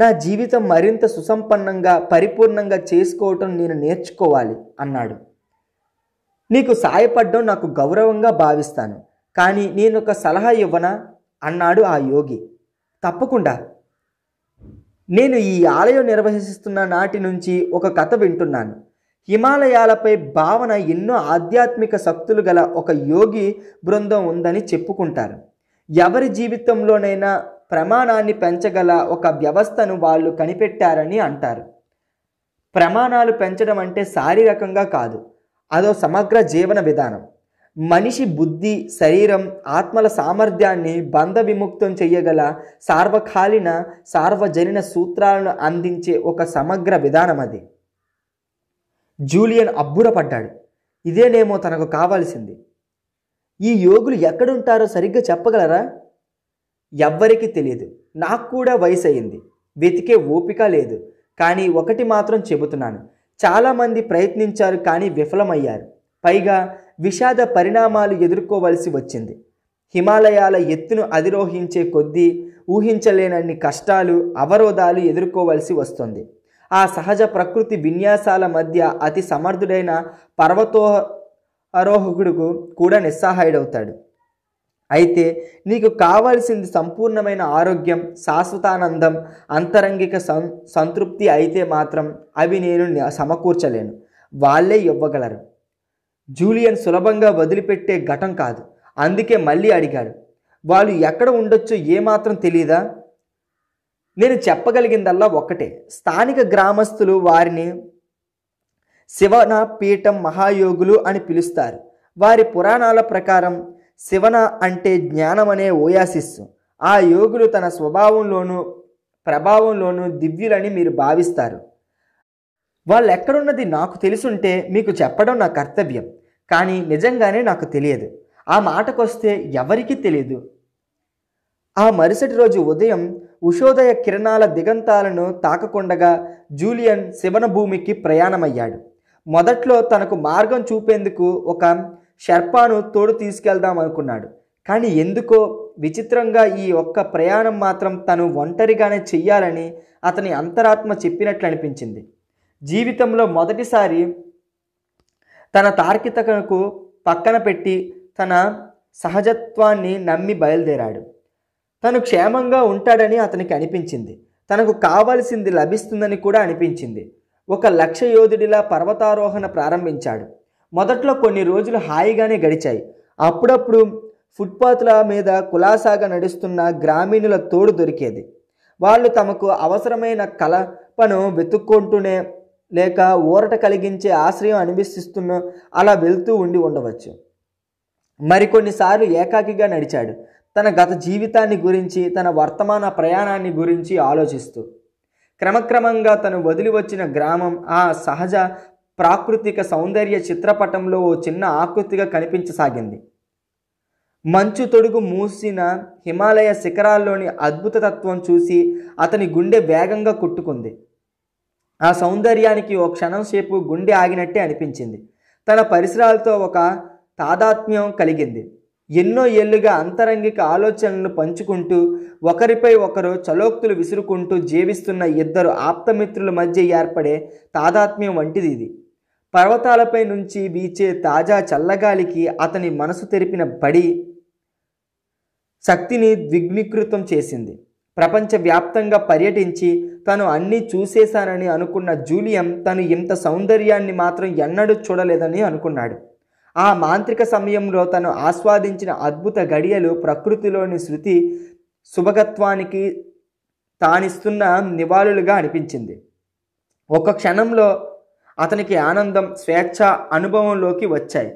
నా జీవితం మరింత సుసంపన్నంగా పరిపూర్ణంగా చేసుకోవటం నేను నేర్చుకోవాలి అన్నాడు నీకు సాయపడ్డం నాకు గౌరవంగా భావిస్తాను కానీ నేను ఒక సలహా ఇవ్వనా అన్నాడు ఆ యోగి తప్పకుండా నేను ఈ ఆలయం నిర్వహిస్తున్న నాటి నుంచి ఒక కథ వింటున్నాను హిమాలయాలపై భావన ఎన్నో ఆధ్యాత్మిక శక్తులు గల ఒక యోగి బృందం ఉందని చెప్పుకుంటారు ఎవరి జీవితంలోనైనా ప్రమాణాన్ని పెంచగల ఒక వ్యవస్థను వాళ్ళు కనిపెట్టారని అంటారు ప్రమాణాలు పెంచడం అంటే శారీరకంగా కాదు అదో సమగ్ర జీవన విధానం మనిషి బుద్ధి శరీరం ఆత్మల సామర్థ్యాన్ని బంధ విముక్తం చేయగల సార్వకాలీన సార్వజనిన సూత్రాలను అందించే ఒక సమగ్ర విధానం అది జూలియన్ అబ్బురపడ్డాడు ఇదేనేమో తనకు కావాల్సింది ఈ యోగులు ఎక్కడుంటారో సరిగ్గా చెప్పగలరా ఎవ్వరికి తెలియదు నాకు కూడా వయసు అయింది వెతికే ఓపిక లేదు కానీ ఒకటి మాత్రం చెబుతున్నాను చాలామంది ప్రయత్నించారు కానీ విఫలమయ్యారు పైగా విషాద పరిణామాలు ఎదుర్కోవలసి వచ్చింది హిమాలయాల ఎత్తును అధిరోహించే కొద్దీ ఊహించలేనన్ని కష్టాలు అవరోధాలు ఎదుర్కోవలసి వస్తుంది ఆ సహజ ప్రకృతి విన్యాసాల మధ్య అతి సమర్థుడైన పర్వతో అరోహకుడుకు కూడా నిస్సహాయుడవుతాడు అయితే నీకు కావాల్సింది సంపూర్ణమైన ఆరోగ్యం శాశ్వతానందం అంతరంగిక సం సంతృప్తి అయితే మాత్రం అవి నేను సమకూర్చలేను వాళ్ళే ఇవ్వగలరు జూలియన్ సులభంగా వదిలిపెట్టే ఘటం కాదు అందుకే మళ్ళీ అడిగాడు వాళ్ళు ఎక్కడ ఉండొచ్చో ఏమాత్రం తెలీదా నేను చెప్పగలిగిందల్లా ఒక్కటే స్థానిక గ్రామస్తులు వారిని శివన పీఠం మహాయోగులు అని పిలుస్తారు వారి పురాణాల ప్రకారం శివన అంటే జ్ఞానం అనే ఓయాసిస్సు ఆ యోగులు తన స్వభావంలోనూ ప్రభావంలోనూ దివ్యులని మీరు భావిస్తారు వాళ్ళు ఎక్కడున్నది నాకు తెలుసుంటే మీకు చెప్పడం నా కర్తవ్యం కానీ నిజంగానే నాకు తెలియదు ఆ మాటకొస్తే ఎవరికీ తెలియదు ఆ మరుసటి రోజు ఉదయం ఉషోదయ కిరణాల దిగంతాలను తాకకుండగా జూలియన్ శివన భూమికి ప్రయాణమయ్యాడు మొదట్లో తనకు మార్గం చూపేందుకు ఒక షర్పాను తోడు తీసుకెళ్దాం అనుకున్నాడు కానీ ఎందుకో విచిత్రంగా ఈ ఒక్క ప్రయాణం మాత్రం తను ఒంటరిగానే చెయ్యాలని అతని అంతరాత్మ చెప్పినట్లు అనిపించింది జీవితంలో మొదటిసారి తన తార్కికతకు పక్కన పెట్టి తన సహజత్వాన్ని నమ్మి బయలుదేరాడు తను క్షేమంగా ఉంటాడని అతనికి అనిపించింది తనకు కావలసింది లభిస్తుందని కూడా అనిపించింది ఒక లక్ష యోధుడిలా పర్వతారోహణ ప్రారంభించాడు మొదట్లో కొన్ని రోజులు హాయిగానే గడిచాయి అప్పుడప్పుడు ఫుట్పాత్ల మీద కులాసాగా నడుస్తున్న గ్రామీణుల తోడు దొరికేది వాళ్ళు తమకు అవసరమైన కలపను వెతుక్కుంటూనే లేక ఊరట కలిగించే ఆశ్రయం అనిపిస్తున్న అలా వెళ్తూ ఉండి ఉండవచ్చు మరికొన్నిసార్లు ఏకాకిగా నడిచాడు తన గత జీవితాన్ని గురించి తన వర్తమాన ప్రయాణాన్ని గురించి ఆలోచిస్తూ క్రమక్రమంగా తను వదిలి వచ్చిన గ్రామం ఆ సహజ ప్రాకృతిక సౌందర్య చిత్రపటంలో ఓ చిన్న ఆకృతిగా కనిపించసాగింది మంచు తొడుగు మూసిన హిమాలయ శిఖరాల్లోని అద్భుత తత్వం చూసి అతని గుండె వేగంగా కొట్టుకుంది ఆ సౌందర్యానికి ఓ క్షణం సేపు గుండె ఆగినట్టే అనిపించింది తన పరిసరాలతో ఒక తాదాత్మ్యం కలిగింది ఎన్నో ఏళ్లుగా అంతరంగిక ఆలోచనలు పంచుకుంటూ ఒకరిపై ఒకరు చలోక్తులు విసురుకుంటూ జీవిస్తున్న ఇద్దరు ఆప్తమిత్రుల మధ్య ఏర్పడే తాదాత్మ్యం వంటిది ఇది పర్వతాలపై నుంచి వీచే తాజా చల్లగాలికి అతని మనసు తెరిపిన బడి శక్తిని ద్విగ్నీకృతం చేసింది ప్రపంచవ్యాప్తంగా పర్యటించి తను అన్నీ చూసేశానని అనుకున్న జూలియం తను ఇంత సౌందర్యాన్ని మాత్రం ఎన్నడూ చూడలేదని అనుకున్నాడు ఆ మాంత్రిక సమయంలో తను ఆస్వాదించిన అద్భుత గడియలు ప్రకృతిలోని శృతి శుభగత్వానికి తానిస్తున్న నివాళులుగా అనిపించింది ఒక క్షణంలో అతనికి ఆనందం స్వేచ్ఛ అనుభవంలోకి వచ్చాయి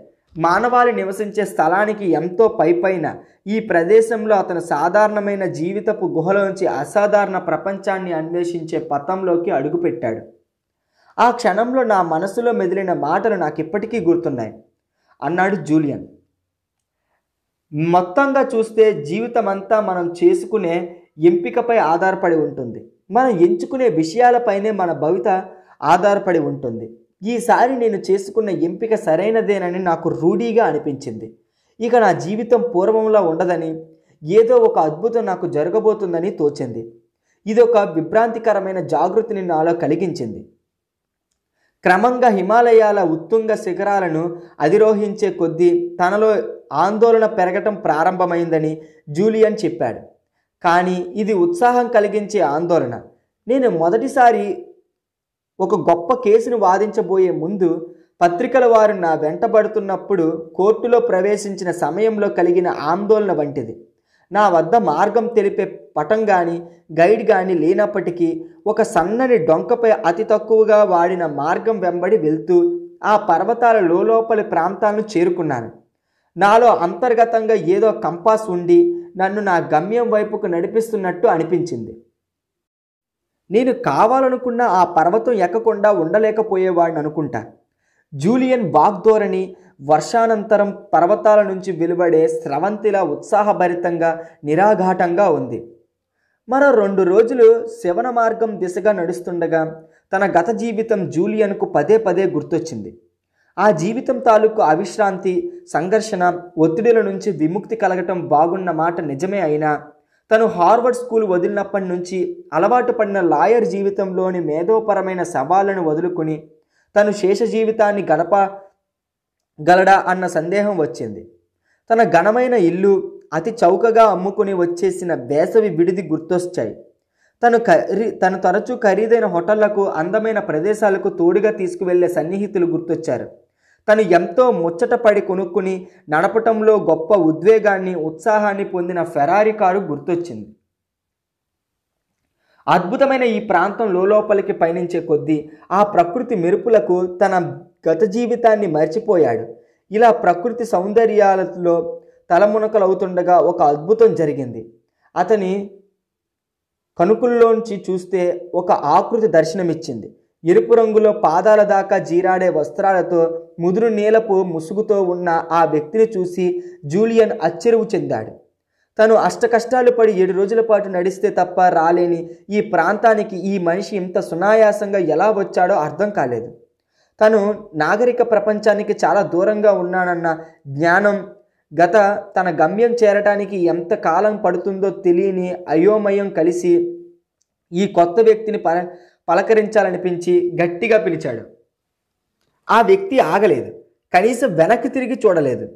మానవాళి నివసించే స్థలానికి ఎంతో పైపైన ఈ ప్రదేశంలో అతను సాధారణమైన జీవితపు గుహలోంచి అసాధారణ ప్రపంచాన్ని అన్వేషించే పథంలోకి అడుగుపెట్టాడు ఆ క్షణంలో నా మనసులో మెదిలిన మాటలు నాకు ఇప్పటికీ గుర్తున్నాయి అన్నాడు జూలియన్ మొత్తంగా చూస్తే జీవితమంతా మనం చేసుకునే ఎంపికపై ఆధారపడి ఉంటుంది మనం ఎంచుకునే విషయాలపైనే మన భవిత ఆధారపడి ఉంటుంది ఈసారి నేను చేసుకున్న ఎంపిక సరైనదేనని నాకు రూఢీగా అనిపించింది ఇక నా జీవితం పూర్వంలో ఉండదని ఏదో ఒక అద్భుతం నాకు జరగబోతుందని తోచింది ఇదొక విభ్రాంతికరమైన జాగృతిని నాలో కలిగించింది క్రమంగా హిమాలయాల ఉత్తుంగ శిఖరాలను అధిరోహించే కొద్దీ తనలో ఆందోళన పెరగటం ప్రారంభమైందని జూలియన్ చెప్పాడు కానీ ఇది ఉత్సాహం కలిగించే ఆందోళన నేను మొదటిసారి ఒక గొప్ప కేసును వాదించబోయే ముందు పత్రికల వారు నా వెంటబడుతున్నప్పుడు కోర్టులో ప్రవేశించిన సమయంలో కలిగిన ఆందోళన వంటిది నా వద్ద మార్గం తెలిపే పటం కానీ గైడ్ కానీ లేనప్పటికీ ఒక సన్నని డొంకపై అతి తక్కువగా వాడిన మార్గం వెంబడి వెళ్తూ ఆ పర్వతాల లోపలి ప్రాంతాలను చేరుకున్నాను నాలో అంతర్గతంగా ఏదో కంపాస్ ఉండి నన్ను నా గమ్యం వైపుకు నడిపిస్తున్నట్టు అనిపించింది నేను కావాలనుకున్న ఆ పర్వతం ఎక్కకుండా ఉండలేకపోయేవాడిని అనుకుంటా జూలియన్ వాగ్ధోరణి వర్షానంతరం పర్వతాల నుంచి వెలువడే స్రవంతిలా ఉత్సాహభరితంగా నిరాఘాటంగా ఉంది మరో రెండు రోజులు శివన మార్గం దిశగా నడుస్తుండగా తన గత జీవితం జూలియన్కు పదే పదే గుర్తొచ్చింది ఆ జీవితం తాలూకు అవిశ్రాంతి సంఘర్షణ ఒత్తిడిల నుంచి విముక్తి కలగటం బాగున్న మాట నిజమే అయినా తను హార్వర్డ్ స్కూల్ వదిలినప్పటి నుంచి అలవాటు పడిన లాయర్ జీవితంలోని మేధోపరమైన సవాళ్లను వదులుకుని తను శేష జీవితాన్ని గడప గలడా అన్న సందేహం వచ్చింది తన ఘనమైన ఇల్లు అతి చౌకగా అమ్ముకుని వచ్చేసిన వేసవి విడిది గుర్తొచ్చాయి తను ఖరీ తను తరచూ ఖరీదైన హోటళ్లకు అందమైన ప్రదేశాలకు తోడుగా తీసుకువెళ్లే సన్నిహితులు గుర్తొచ్చారు తను ఎంతో ముచ్చటపడి కొనుక్కుని నడపటంలో గొప్ప ఉద్వేగాన్ని ఉత్సాహాన్ని పొందిన ఫెరారీ కారు గుర్తొచ్చింది అద్భుతమైన ఈ ప్రాంతం లోపలికి పయనించే కొద్దీ ఆ ప్రకృతి మెరుపులకు తన గత జీవితాన్ని మర్చిపోయాడు ఇలా ప్రకృతి సౌందర్యాలలో తలమునకలవుతుండగా ఒక అద్భుతం జరిగింది అతని కనుకుల్లోంచి చూస్తే ఒక ఆకృతి దర్శనమిచ్చింది ఎరుపు రంగులో పాదాల దాకా జీరాడే వస్త్రాలతో ముదురు నీలపు ముసుగుతో ఉన్న ఆ వ్యక్తిని చూసి జూలియన్ అచ్చెరువు చెందాడు తను అష్టకష్టాలు పడి ఏడు రోజుల పాటు నడిస్తే తప్ప రాలేని ఈ ప్రాంతానికి ఈ మనిషి ఇంత సునాయాసంగా ఎలా వచ్చాడో అర్థం కాలేదు తను నాగరిక ప్రపంచానికి చాలా దూరంగా ఉన్నానన్న జ్ఞానం గత తన గమ్యం చేరటానికి ఎంత కాలం పడుతుందో తెలియని అయోమయం కలిసి ఈ కొత్త వ్యక్తిని ప పలకరించాలనిపించి గట్టిగా పిలిచాడు ఆ వ్యక్తి ఆగలేదు కనీసం వెనక్కి తిరిగి చూడలేదు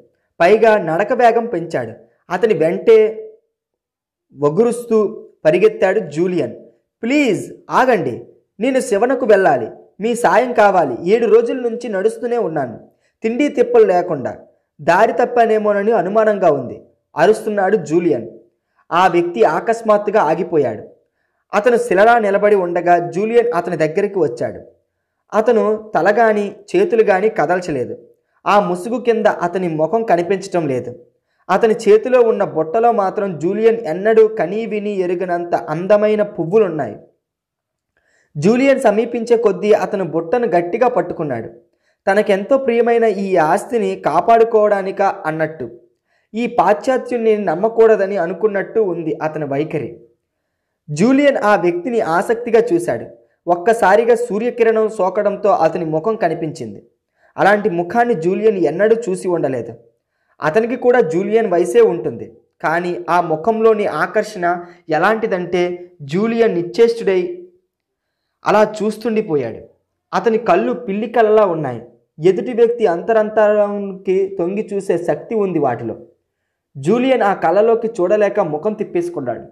పైగా నడక వేగం పెంచాడు అతని వెంటే వగురుస్తూ పరిగెత్తాడు జూలియన్ ప్లీజ్ ఆగండి నేను శివనకు వెళ్ళాలి మీ సాయం కావాలి ఏడు రోజుల నుంచి నడుస్తూనే ఉన్నాను తిండి తిప్పలు లేకుండా దారి తప్పానేమోనని అనుమానంగా ఉంది అరుస్తున్నాడు జూలియన్ ఆ వ్యక్తి అకస్మాత్తుగా ఆగిపోయాడు అతను శిలలా నిలబడి ఉండగా జూలియన్ అతని దగ్గరికి వచ్చాడు అతను తల గాని చేతులు గాని కదల్చలేదు ఆ ముసుగు కింద అతని ముఖం కనిపించటం లేదు అతని చేతిలో ఉన్న బుట్టలో మాత్రం జూలియన్ ఎన్నడూ కనీ విని ఎరుగనంత అందమైన పువ్వులున్నాయి జూలియన్ సమీపించే కొద్దీ అతను బుట్టను గట్టిగా పట్టుకున్నాడు తనకెంతో ప్రియమైన ఈ ఆస్తిని కాపాడుకోవడానిక అన్నట్టు ఈ పాశ్చాత్యుణ్ణి నమ్మకూడదని అనుకున్నట్టు ఉంది అతని వైఖరి జూలియన్ ఆ వ్యక్తిని ఆసక్తిగా చూశాడు ఒక్కసారిగా సూర్యకిరణం సోకడంతో అతని ముఖం కనిపించింది అలాంటి ముఖాన్ని జూలియన్ ఎన్నడూ చూసి ఉండలేదు అతనికి కూడా జూలియన్ వయసే ఉంటుంది కానీ ఆ ముఖంలోని ఆకర్షణ ఎలాంటిదంటే జూలియన్ నిశ్చేష్టుడై అలా చూస్తుండిపోయాడు అతని కళ్ళు పిల్లి కళ్ళలా ఉన్నాయి ఎదుటి వ్యక్తి అంతరంతరంకి తొంగి చూసే శక్తి ఉంది వాటిలో జూలియన్ ఆ కళ్ళలోకి చూడలేక ముఖం తిప్పేసుకున్నాడు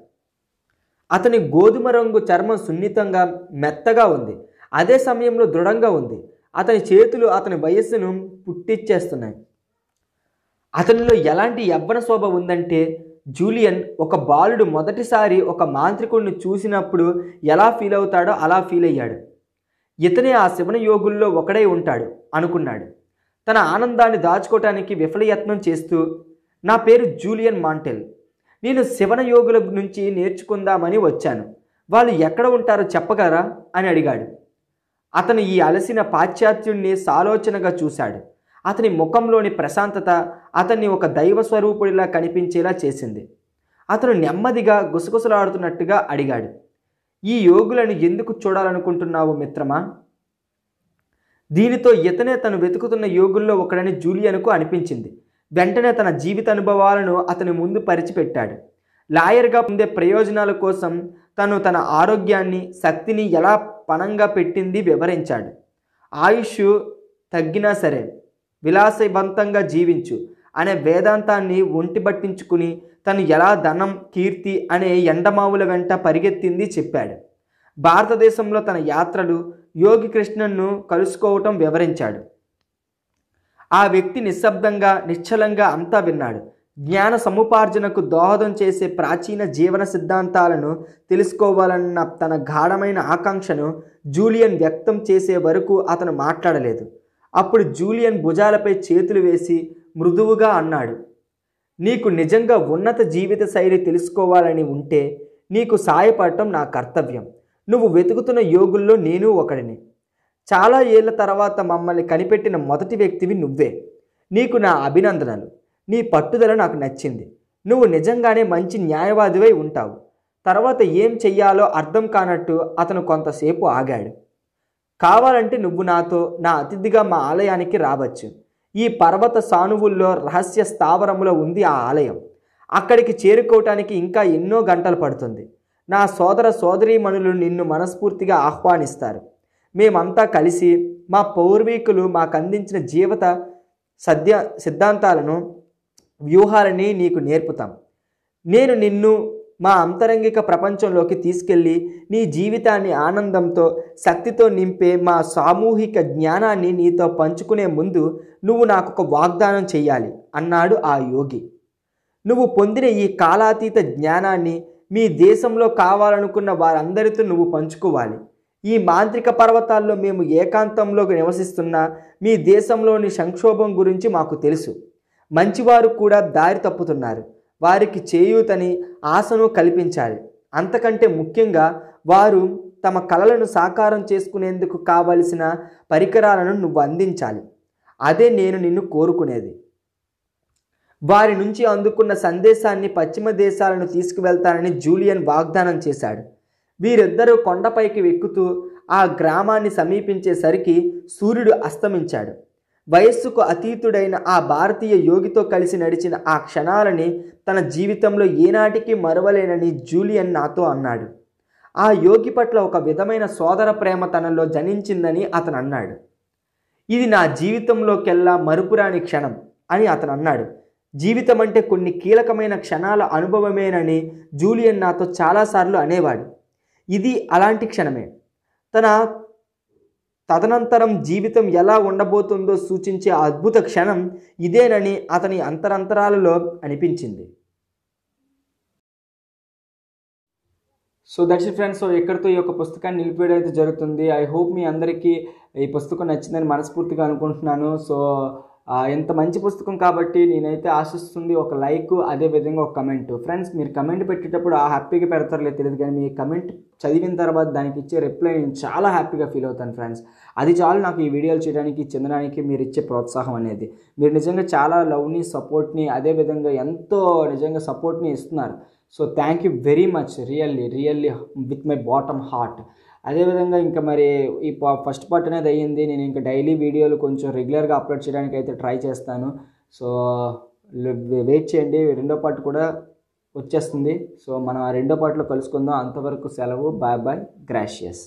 అతని గోధుమ రంగు చర్మం సున్నితంగా మెత్తగా ఉంది అదే సమయంలో దృఢంగా ఉంది అతని చేతులు అతని వయస్సును పుట్టిచ్చేస్తున్నాయి అతనిలో ఎలాంటి యవ్వన శోభ ఉందంటే జూలియన్ ఒక బాలుడు మొదటిసారి ఒక మాంత్రికుడిని చూసినప్పుడు ఎలా ఫీల్ అవుతాడో అలా ఫీల్ అయ్యాడు ఇతనే ఆ శివన యోగుల్లో ఒకడే ఉంటాడు అనుకున్నాడు తన ఆనందాన్ని దాచుకోవటానికి విఫలయత్నం చేస్తూ నా పేరు జూలియన్ మాంటెల్ నేను శివన యోగుల నుంచి నేర్చుకుందామని వచ్చాను వాళ్ళు ఎక్కడ ఉంటారో చెప్పగలరా అని అడిగాడు అతను ఈ అలసిన పాశ్చాత్యుణ్ణి సాలోచనగా చూశాడు అతని ముఖంలోని ప్రశాంతత అతన్ని ఒక దైవ స్వరూపుడిలా కనిపించేలా చేసింది అతను నెమ్మదిగా గుసగుసలాడుతున్నట్టుగా అడిగాడు ఈ యోగులను ఎందుకు చూడాలనుకుంటున్నావు మిత్రమా దీనితో ఇతనే తను వెతుకుతున్న యోగుల్లో ఒకడని జూలియన్కు అనిపించింది వెంటనే తన జీవిత అనుభవాలను అతని ముందు పరిచిపెట్టాడు లాయర్గా పొందే ప్రయోజనాల కోసం తను తన ఆరోగ్యాన్ని శక్తిని ఎలా పణంగా పెట్టింది వివరించాడు ఆయుష్ తగ్గినా సరే విలాసవంతంగా జీవించు అనే వేదాంతాన్ని ఒంటిబట్టించుకుని తను ఎలా ధనం కీర్తి అనే ఎండమావుల వెంట పరిగెత్తింది చెప్పాడు భారతదేశంలో తన యాత్రలు యోగి కృష్ణన్ను కలుసుకోవటం వివరించాడు ఆ వ్యక్తి నిశ్శబ్దంగా నిశ్చలంగా అంతా విన్నాడు జ్ఞాన సముపార్జనకు దోహదం చేసే ప్రాచీన జీవన సిద్ధాంతాలను తెలుసుకోవాలన్న తన గాఢమైన ఆకాంక్షను జూలియన్ వ్యక్తం చేసే వరకు అతను మాట్లాడలేదు అప్పుడు జూలియన్ భుజాలపై చేతులు వేసి మృదువుగా అన్నాడు నీకు నిజంగా ఉన్నత జీవిత శైలి తెలుసుకోవాలని ఉంటే నీకు సాయపడటం నా కర్తవ్యం నువ్వు వెతుకుతున్న యోగుల్లో నేను ఒకడిని చాలా ఏళ్ళ తర్వాత మమ్మల్ని కనిపెట్టిన మొదటి వ్యక్తివి నువ్వే నీకు నా అభినందనలు నీ పట్టుదల నాకు నచ్చింది నువ్వు నిజంగానే మంచి న్యాయవాదివై ఉంటావు తర్వాత ఏం చెయ్యాలో అర్థం కానట్టు అతను కొంతసేపు ఆగాడు కావాలంటే నువ్వు నాతో నా అతిథిగా మా ఆలయానికి రావచ్చు ఈ పర్వత సానువుల్లో రహస్య స్థావరములో ఉంది ఆ ఆలయం అక్కడికి చేరుకోవటానికి ఇంకా ఎన్నో గంటలు పడుతుంది నా సోదర సోదరీమణులు నిన్ను మనస్ఫూర్తిగా ఆహ్వానిస్తారు మేమంతా కలిసి మా పౌర్వీకులు మాకు అందించిన జీవిత సద్య సిద్ధాంతాలను వ్యూహాలని నీకు నేర్పుతాం నేను నిన్ను మా అంతరంగిక ప్రపంచంలోకి తీసుకెళ్ళి నీ జీవితాన్ని ఆనందంతో శక్తితో నింపే మా సామూహిక జ్ఞానాన్ని నీతో పంచుకునే ముందు నువ్వు నాకు ఒక వాగ్దానం చేయాలి అన్నాడు ఆ యోగి నువ్వు పొందిన ఈ కాలాతీత జ్ఞానాన్ని మీ దేశంలో కావాలనుకున్న వారందరితో నువ్వు పంచుకోవాలి ఈ మాంత్రిక పర్వతాల్లో మేము ఏకాంతంలో నివసిస్తున్న మీ దేశంలోని సంక్షోభం గురించి మాకు తెలుసు మంచివారు కూడా దారి తప్పుతున్నారు వారికి చేయూతని ఆశను కల్పించాలి అంతకంటే ముఖ్యంగా వారు తమ కళలను సాకారం చేసుకునేందుకు కావలసిన పరికరాలను నువ్వు అందించాలి అదే నేను నిన్ను కోరుకునేది వారి నుంచి అందుకున్న సందేశాన్ని పశ్చిమ దేశాలను తీసుకువెళ్తానని జూలియన్ వాగ్దానం చేశాడు వీరిద్దరూ కొండపైకి ఎక్కుతూ ఆ గ్రామాన్ని సమీపించేసరికి సూర్యుడు అస్తమించాడు వయస్సుకు అతీతుడైన ఆ భారతీయ యోగితో కలిసి నడిచిన ఆ క్షణాలని తన జీవితంలో ఏనాటికి మరవలేనని జూలియన్ నాతో అన్నాడు ఆ యోగి పట్ల ఒక విధమైన సోదర ప్రేమ తనలో జనించిందని అతను అన్నాడు ఇది నా జీవితంలోకెల్లా మరుపురాని క్షణం అని అతను అన్నాడు జీవితం అంటే కొన్ని కీలకమైన క్షణాల అనుభవమేనని జూలియన్ నాతో చాలాసార్లు అనేవాడు ఇది అలాంటి క్షణమే తన తదనంతరం జీవితం ఎలా ఉండబోతుందో సూచించే అద్భుత క్షణం ఇదేనని అతని అంతరంతరాలలో అనిపించింది సో దట్స్ ఫ్రెండ్స్ సో ఎక్కడితో ఈ యొక్క పుస్తకాన్ని నిలిపేయడం అయితే జరుగుతుంది ఐ హోప్ మీ అందరికీ ఈ పుస్తకం నచ్చిందని మనస్ఫూర్తిగా అనుకుంటున్నాను సో ఎంత మంచి పుస్తకం కాబట్టి నేనైతే ఆశిస్తుంది ఒక లైక్ అదేవిధంగా ఒక కమెంట్ ఫ్రెండ్స్ మీరు కమెంట్ పెట్టేటప్పుడు ఆ హ్యాపీగా పెడతారో లేదు తెలియదు కానీ మీ కమెంట్ చదివిన తర్వాత దానికి ఇచ్చే రిప్లై నేను చాలా హ్యాపీగా ఫీల్ అవుతాను ఫ్రెండ్స్ అది చాలు నాకు ఈ వీడియోలు చేయడానికి చెందడానికి మీరు ఇచ్చే ప్రోత్సాహం అనేది మీరు నిజంగా చాలా లవ్ని సపోర్ట్ని అదేవిధంగా ఎంతో నిజంగా సపోర్ట్ని ఇస్తున్నారు so thank you very much really really with my bottom heart అదేవిధంగా ఇంకా మరి ఈ ఫస్ట్ పార్ట్ అనేది అయ్యింది నేను ఇంకా డైలీ వీడియోలు కొంచెం రెగ్యులర్గా అప్లోడ్ చేయడానికి అయితే ట్రై చేస్తాను సో వెయిట్ చేయండి రెండో పార్ట్ కూడా వచ్చేస్తుంది సో మనం ఆ రెండో పార్ట్లో కలుసుకుందాం అంతవరకు సెలవు బాయ్ బాయ్ గ్రాషియస్